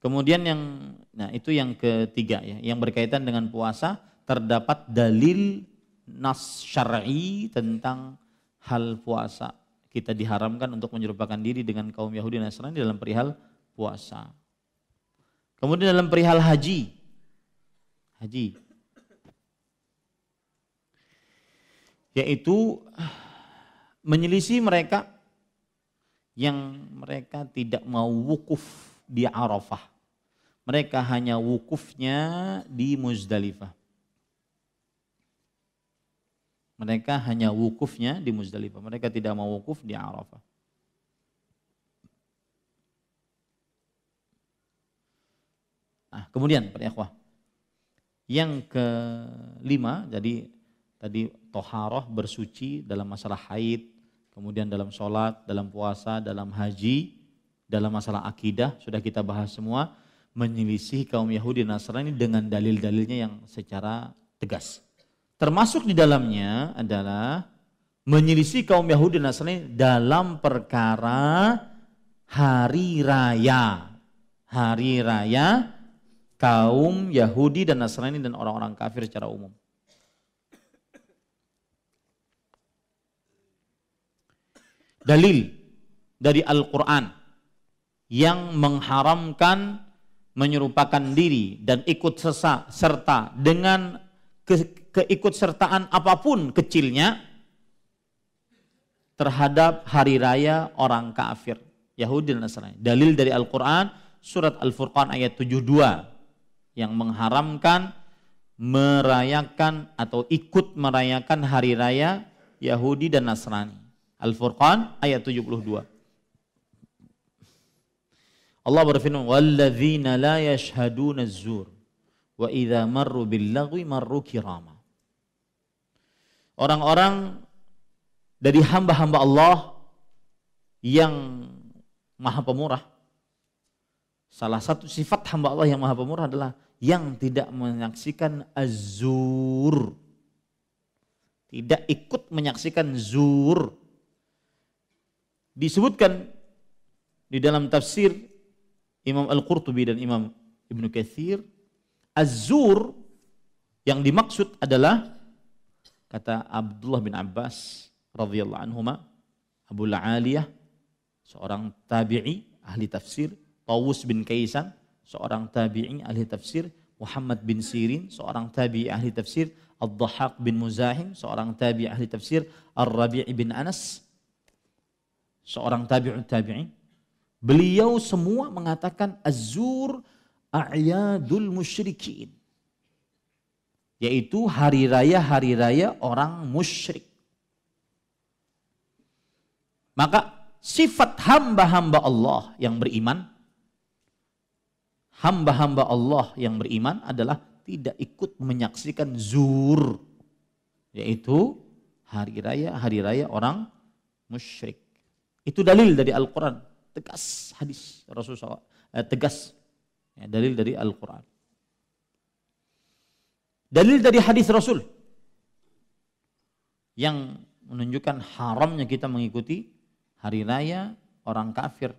Kemudian yang nah itu yang ketiga ya, yang berkaitan dengan puasa terdapat dalil nas syar'i tentang hal puasa. Kita diharamkan untuk menyerupakan diri dengan kaum Yahudi dan Nasrani dalam perihal puasa. Kemudian dalam perihal haji, haji. Yaitu menyelisi mereka yang mereka tidak mau wukuf di Arafah. Mereka hanya wukufnya di Muzdalifah. Mereka hanya wukufnya di Muzdalifah. Mereka tidak mau wukuf di Arafah. Nah, kemudian para ikhwah, yang kelima, jadi tadi toharoh bersuci dalam masalah haid, kemudian dalam sholat, dalam puasa, dalam haji, dalam masalah akidah, sudah kita bahas semua, menyelisih kaum Yahudi Nasrani dengan dalil-dalilnya yang secara tegas. Termasuk di dalamnya adalah menyelisih kaum Yahudi Nasrani dalam perkara hari raya. Hari raya kaum Yahudi dan Nasrani dan orang-orang kafir secara umum. Dalil dari Al-Quran yang mengharamkan menyerupakan diri dan ikut sesa, serta dengan ke, keikutsertaan apapun kecilnya terhadap hari raya orang kafir Yahudi dan Nasrani. Dalil dari Al-Quran surat Al-Furqan ayat 72 yang mengharamkan merayakan atau ikut merayakan hari raya Yahudi dan Nasrani. Al-Furqan ayat 72. Allah berfirman, "Wallazina la yashhaduna az-zur wa idza marru bil-lagwi marru kirama." Orang-orang dari hamba-hamba Allah yang maha pemurah. Salah satu sifat hamba Allah yang maha pemurah adalah yang tidak menyaksikan azur. Tidak ikut menyaksikan zur. Disebutkan di dalam tafsir Imam Al-Qurtubi dan Imam Ibnu Katsir, azur yang dimaksud adalah kata Abdullah bin Abbas radhiyallahu anhuma Abu Aliyah seorang tabi'i ahli tafsir Tawus bin Kaisan seorang tabi'i ahli tafsir, Muhammad bin Sirin, seorang tabi'i ahli tafsir, al dhahaq bin Muzahim, seorang tabi'i ahli tafsir, al rabii bin Anas, seorang tabi'ut tabi'i. Beliau semua mengatakan azur a'yadul musyrikin. Yaitu hari raya-hari raya orang musyrik. Maka sifat hamba-hamba Allah yang beriman hamba-hamba Allah yang beriman adalah tidak ikut menyaksikan zuhur yaitu hari raya hari raya orang musyrik. Itu dalil dari Al-Qur'an, tegas hadis Rasulullah eh, tegas ya, dalil dari Al-Qur'an. Dalil dari hadis Rasul yang menunjukkan haramnya kita mengikuti hari raya orang kafir.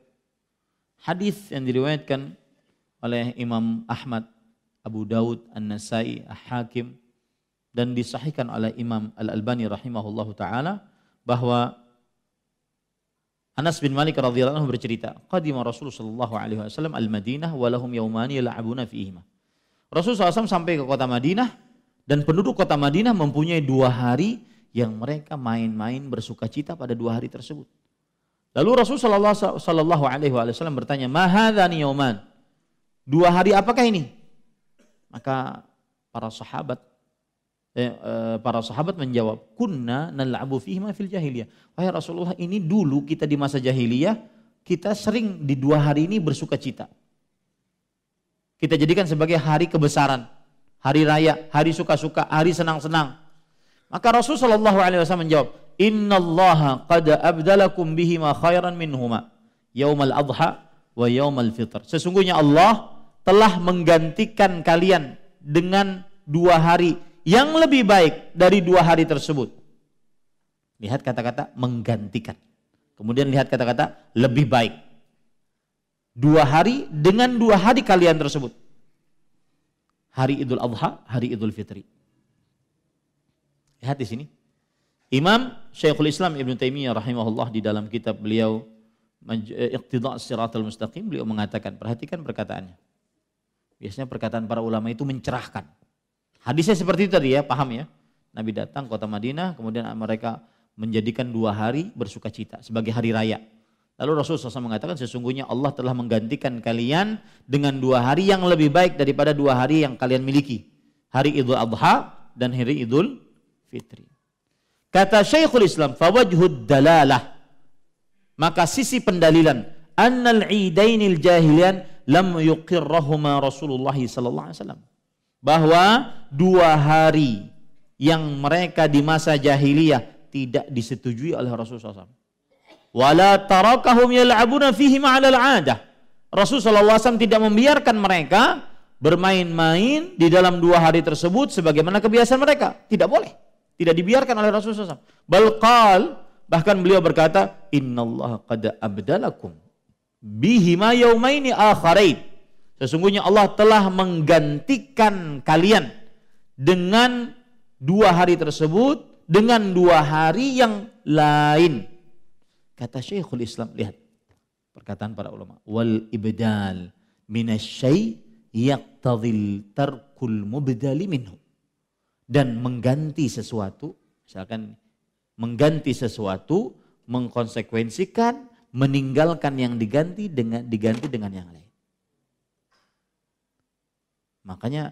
Hadis yang diriwayatkan oleh Imam Ahmad, Abu Daud, An-Nasai, Al-Hakim dan disahihkan oleh Imam Al-Albani rahimahullahu taala bahwa Anas bin Malik radhiyallahu anhu bercerita, "Qadima Rasulullah sallallahu alaihi wasallam al-Madinah wa lahum yawmani yal'abuna fihima." Rasul SAW sampai ke kota Madinah dan penduduk kota Madinah mempunyai dua hari yang mereka main-main bersukacita pada dua hari tersebut. Lalu Rasul Shallallahu alaihi wasallam bertanya, Mahadani yaman Dua hari apakah ini? Maka para sahabat eh, eh, para sahabat menjawab, "Kunna nal'abu fihi ma fil jahiliyah." Wahai Rasulullah, ini dulu kita di masa jahiliyah, kita sering di dua hari ini bersuka cita. Kita jadikan sebagai hari kebesaran, hari raya, hari suka-suka, hari senang-senang. Maka Rasul Shallallahu Alaihi Wasallam menjawab, Inna Allah qad abdalakum bihima khairan minhuma yaumal adha wa yaumal fitr. Sesungguhnya Allah telah menggantikan kalian dengan dua hari yang lebih baik dari dua hari tersebut. Lihat kata-kata menggantikan. Kemudian lihat kata-kata lebih baik. Dua hari dengan dua hari kalian tersebut. Hari Idul Adha, hari Idul Fitri. Lihat di sini. Imam Syekhul Islam Ibn Taimiyah rahimahullah di dalam kitab beliau eh, Iqtidak Siratul Mustaqim beliau mengatakan, perhatikan perkataannya Biasanya perkataan para ulama itu mencerahkan. Hadisnya seperti itu tadi ya, paham ya. Nabi datang kota Madinah, kemudian mereka menjadikan dua hari bersuka cita sebagai hari raya. Lalu Rasulullah SAW mengatakan sesungguhnya Allah telah menggantikan kalian dengan dua hari yang lebih baik daripada dua hari yang kalian miliki. Hari Idul Adha dan hari Idul Fitri. Kata Syekhul Islam, fawajhud dalalah. Maka sisi pendalilan, annal idainil jahilian lam yuqirrahuma Rasulullah sallallahu alaihi wasallam bahwa dua hari yang mereka di masa jahiliyah tidak disetujui oleh Rasulullah SAW. Wala tarakahum yal'abuna fihi ma'alal adah. Rasulullah SAW tidak membiarkan mereka bermain-main di dalam dua hari tersebut sebagaimana kebiasaan mereka. Tidak boleh. Tidak dibiarkan oleh Rasulullah SAW. Balqal, bahkan beliau berkata, Inna Allah qada abdalakum bihima yaumaini akharain. Sesungguhnya Allah telah menggantikan kalian dengan dua hari tersebut dengan dua hari yang lain. Kata Syekhul Islam, lihat perkataan para ulama, wal ibdal minasyai yaqtadil tarkul mubdali minhu. Dan mengganti sesuatu, misalkan mengganti sesuatu, mengkonsekuensikan meninggalkan yang diganti dengan diganti dengan yang lain. Makanya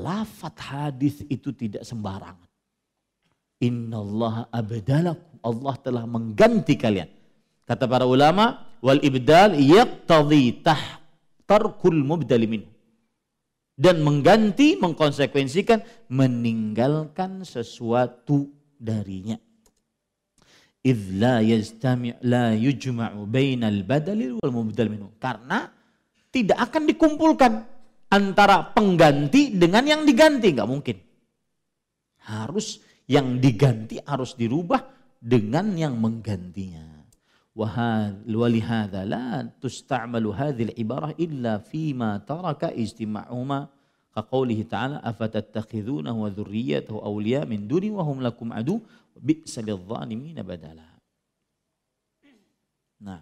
lafat hadis itu tidak sembarangan. Inna Allah abdalakum. Allah telah mengganti kalian. Kata para ulama, wal ibdal yaqtadhi tarkul mubdali minhu. Dan mengganti, mengkonsekuensikan, meninggalkan sesuatu darinya idh la yajtami' la yujma'u bainal badali wal mubdal karena tidak akan dikumpulkan antara pengganti dengan yang diganti nggak mungkin harus yang diganti harus dirubah dengan yang menggantinya walihada la tusta'malu hadhil ibarah illa fi fima taraka ijtima'uma kaqaulihi ta'ala afatattakhidhunahu wa dhurriyyatahu awliya min duni wa hum lakum adu bi'sa badala. Nah.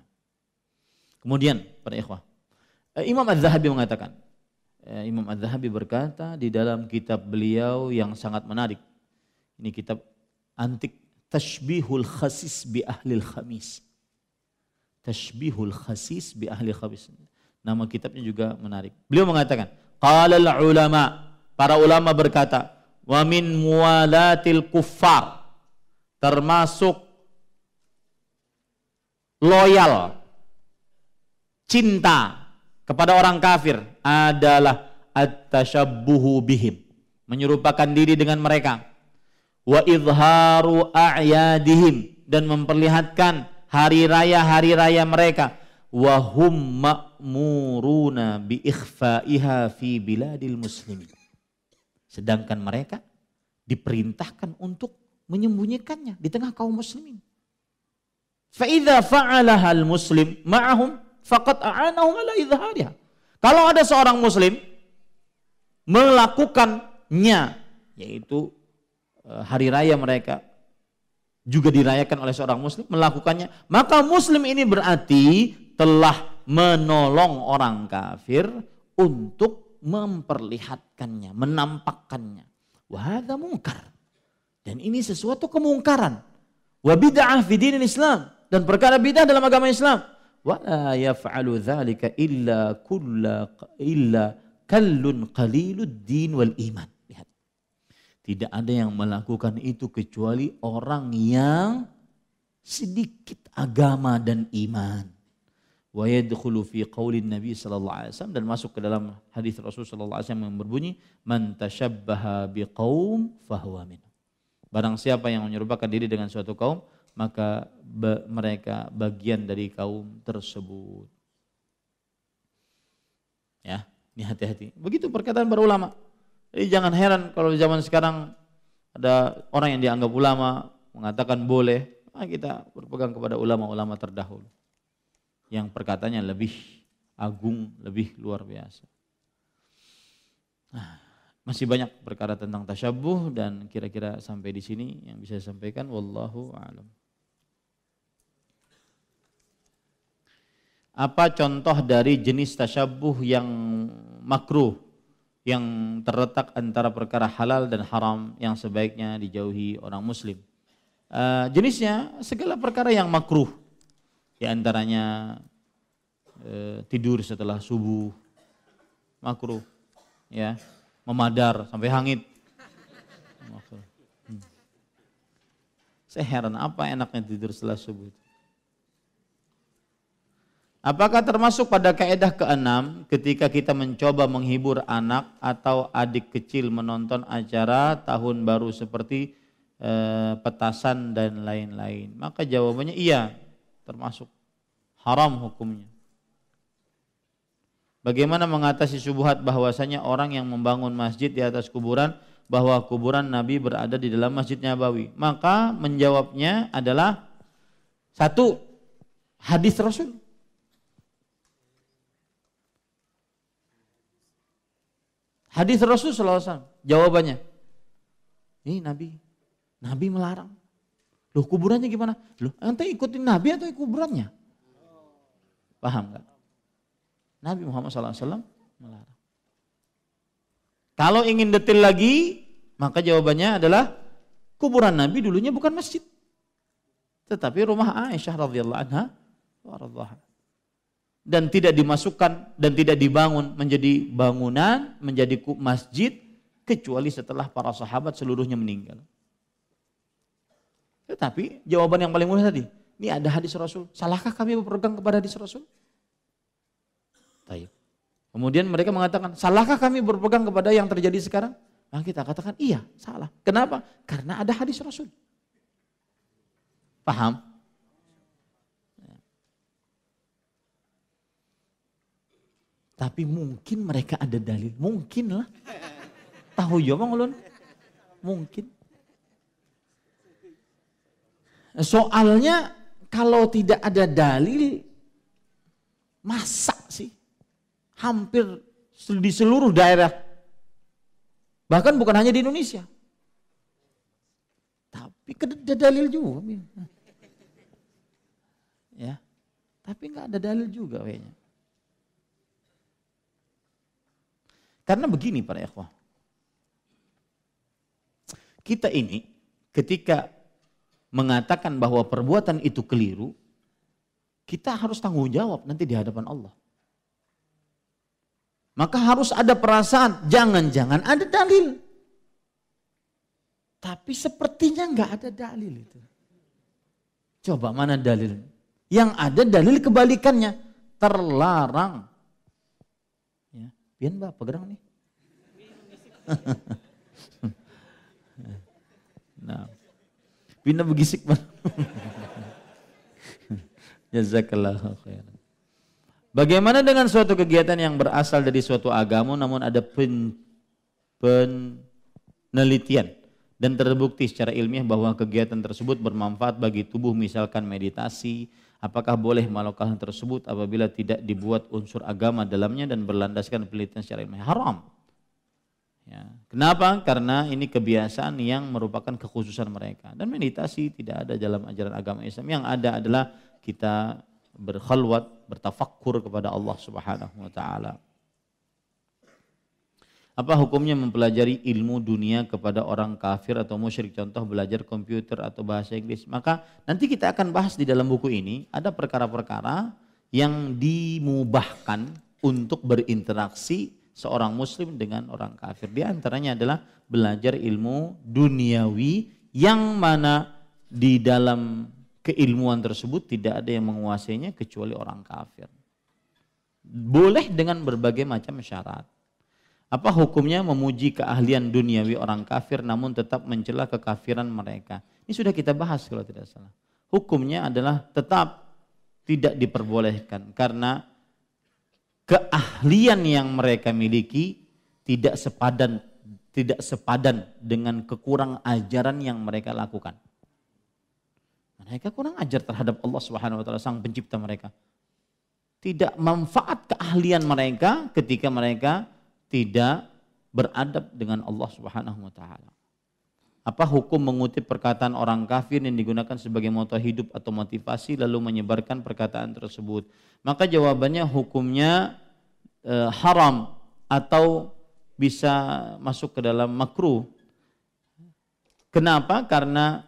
Kemudian para ikhwah, eh, Imam Az-Zahabi mengatakan, eh, Imam Az-Zahabi berkata di dalam kitab beliau yang sangat menarik. Ini kitab antik Tashbihul Khasis bi Ahlil Khamis. Tashbihul Khasis bi Ahlil Khamis. Nama kitabnya juga menarik. Beliau mengatakan, qala ulama, para ulama berkata, wa min muwalatil kuffar termasuk loyal cinta kepada orang kafir adalah at-tashabbuhu bihim menyerupakan diri dengan mereka wa izharu a'yadihim dan memperlihatkan hari raya hari raya mereka wa hum ma'muruna bi ikhfa'iha fi biladil muslimin sedangkan mereka diperintahkan untuk menyembunyikannya di tengah kaum muslimin. Fa'idha fa'alaha muslim ma'ahum faqad a'anahum ala idhariha. Kalau ada seorang muslim melakukannya, yaitu eh, hari raya mereka juga dirayakan oleh seorang muslim melakukannya, maka muslim ini berarti telah menolong orang kafir untuk memperlihatkannya, menampakkannya. Wahada mungkar. Dan ini sesuatu kemungkaran. Wa bid'ah fi dinil Islam dan perkara bid'ah dalam agama Islam. Wa la yaf'alu dzalika illa kullu illa kallun qalilud din wal iman. Lihat. Tidak ada yang melakukan itu kecuali orang yang sedikit agama dan iman wa yadkhulu fi qaulin nabi sallallahu alaihi wasallam dan masuk ke dalam hadis Rasul sallallahu alaihi wasallam yang berbunyi man tashabbaha biqaum fahuwa min Barang siapa yang menyerupakan diri dengan suatu kaum, maka be- mereka bagian dari kaum tersebut. Ya, ini hati-hati. Begitu perkataan para ulama. Jadi jangan heran kalau zaman sekarang ada orang yang dianggap ulama mengatakan boleh, nah, kita berpegang kepada ulama-ulama terdahulu yang perkataannya lebih agung, lebih luar biasa. Nah, masih banyak perkara tentang tasyabuh dan kira-kira sampai di sini yang bisa saya sampaikan wallahu alam. Apa contoh dari jenis tasyabuh yang makruh yang terletak antara perkara halal dan haram yang sebaiknya dijauhi orang muslim? Uh, jenisnya segala perkara yang makruh di antaranya uh, tidur setelah subuh makruh ya memadar sampai hangit. Seheran hmm. Saya heran apa enaknya tidur setelah subuh. Apakah termasuk pada kaedah keenam ketika kita mencoba menghibur anak atau adik kecil menonton acara tahun baru seperti e, petasan dan lain-lain? Maka jawabannya iya, termasuk haram hukumnya. Bagaimana mengatasi subuhat bahwasanya orang yang membangun masjid di atas kuburan bahwa kuburan Nabi berada di dalam Masjid Nabawi? Maka menjawabnya adalah satu hadis Rasul. Hadis Rasul selawasan. Jawabannya, ini Nabi, Nabi melarang. Loh kuburannya gimana? Loh ente ikutin Nabi atau kuburannya? Paham gak? Nabi Muhammad SAW melarang. Kalau ingin detail lagi, maka jawabannya adalah kuburan Nabi dulunya bukan masjid. Tetapi rumah Aisyah radhiyallahu anha dan tidak dimasukkan dan tidak dibangun menjadi bangunan, menjadi masjid kecuali setelah para sahabat seluruhnya meninggal. Tetapi jawaban yang paling mudah tadi, ini ada hadis Rasul. Salahkah kami berpegang kepada hadis Rasul? Kemudian mereka mengatakan, salahkah kami berpegang kepada yang terjadi sekarang? Nah kita katakan, iya salah. Kenapa? Karena ada hadis Rasul. Paham? Tapi mungkin mereka ada dalil. Mungkin lah. Tahu ya bang ulun? Mungkin. Soalnya kalau tidak ada dalil, masa sih? hampir di seluruh daerah. Bahkan bukan hanya di Indonesia. Tapi ada dalil juga. Ya. Tapi nggak ada dalil juga kayaknya. Karena begini para ikhwah. Kita ini ketika mengatakan bahwa perbuatan itu keliru, kita harus tanggung jawab nanti di hadapan Allah. Maka harus ada perasaan, jangan-jangan ada dalil. Tapi sepertinya nggak ada dalil itu. Coba mana dalil? Yang ada dalil kebalikannya, terlarang. Ya, Bian mbak pegang nih. nah, pindah begisik. Jazakallah khairan. Bagaimana dengan suatu kegiatan yang berasal dari suatu agama namun ada pen, penelitian dan terbukti secara ilmiah bahwa kegiatan tersebut bermanfaat bagi tubuh misalkan meditasi, apakah boleh melakukan tersebut apabila tidak dibuat unsur agama dalamnya dan berlandaskan penelitian secara ilmiah? Haram. Ya. Kenapa? Karena ini kebiasaan yang merupakan kekhususan mereka. Dan meditasi tidak ada dalam ajaran agama Islam. Yang ada adalah kita berkhalwat, bertafakkur kepada Allah Subhanahu wa taala. Apa hukumnya mempelajari ilmu dunia kepada orang kafir atau musyrik? Contoh belajar komputer atau bahasa Inggris. Maka nanti kita akan bahas di dalam buku ini ada perkara-perkara yang dimubahkan untuk berinteraksi seorang muslim dengan orang kafir. Di antaranya adalah belajar ilmu duniawi yang mana di dalam keilmuan tersebut tidak ada yang menguasainya kecuali orang kafir. Boleh dengan berbagai macam syarat. Apa hukumnya memuji keahlian duniawi orang kafir namun tetap mencela kekafiran mereka? Ini sudah kita bahas kalau tidak salah. Hukumnya adalah tetap tidak diperbolehkan karena keahlian yang mereka miliki tidak sepadan tidak sepadan dengan kekurang ajaran yang mereka lakukan. Mereka kurang ajar terhadap Allah Subhanahu wa taala sang pencipta mereka. Tidak manfaat keahlian mereka ketika mereka tidak beradab dengan Allah Subhanahu wa taala. Apa hukum mengutip perkataan orang kafir yang digunakan sebagai moto hidup atau motivasi lalu menyebarkan perkataan tersebut? Maka jawabannya hukumnya e, haram atau bisa masuk ke dalam makruh. Kenapa? Karena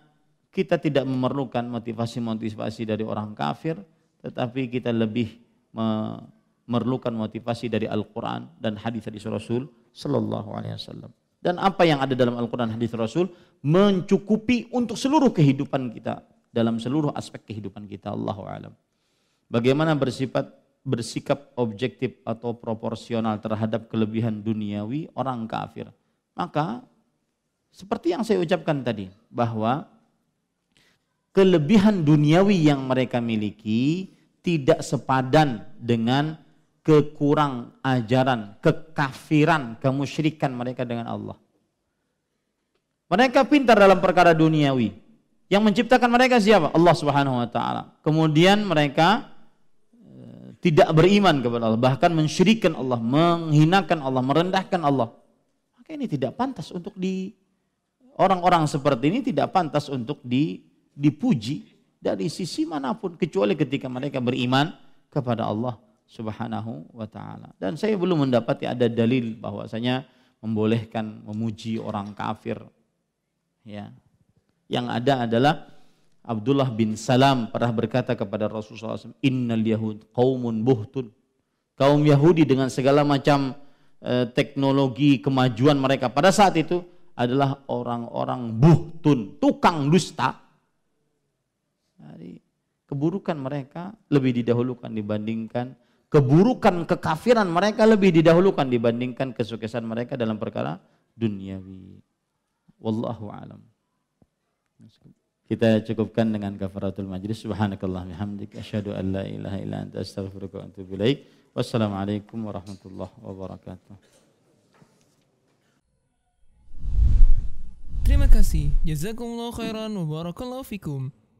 kita tidak memerlukan motivasi-motivasi dari orang kafir, tetapi kita lebih memerlukan motivasi dari Al-Quran dan hadis dari Rasul Sallallahu Alaihi Wasallam. Dan apa yang ada dalam Al-Quran hadis Rasul mencukupi untuk seluruh kehidupan kita dalam seluruh aspek kehidupan kita Allah alam. Bagaimana bersifat bersikap objektif atau proporsional terhadap kelebihan duniawi orang kafir. Maka seperti yang saya ucapkan tadi bahwa kelebihan duniawi yang mereka miliki tidak sepadan dengan kekurang ajaran, kekafiran, kemusyrikan mereka dengan Allah. Mereka pintar dalam perkara duniawi. Yang menciptakan mereka siapa? Allah Subhanahu wa taala. Kemudian mereka eh, tidak beriman kepada Allah, bahkan mensyirikan Allah, menghinakan Allah, merendahkan Allah. Maka ini tidak pantas untuk di orang-orang seperti ini tidak pantas untuk di dipuji dari sisi manapun kecuali ketika mereka beriman kepada Allah Subhanahu wa taala. Dan saya belum mendapati ada dalil bahwasanya membolehkan memuji orang kafir. Ya. Yang ada adalah Abdullah bin Salam pernah berkata kepada Rasulullah SAW, Innal Yahud qaumun buhtun. Kaum Yahudi dengan segala macam eh, teknologi kemajuan mereka pada saat itu adalah orang-orang buhtun, tukang dusta dari keburukan mereka lebih didahulukan dibandingkan keburukan kekafiran mereka lebih didahulukan dibandingkan kesuksesan mereka dalam perkara duniawi. Wallahu alam. Kita cukupkan dengan kafaratul majlis. Subhanakallah bihamdik Asyadu an la ilaha illa anta astaghfiruka wa antubu ilaik. Wassalamualaikum warahmatullahi wabarakatuh. Terima kasih. Jazakumullah khairan wa barakallahu fikum.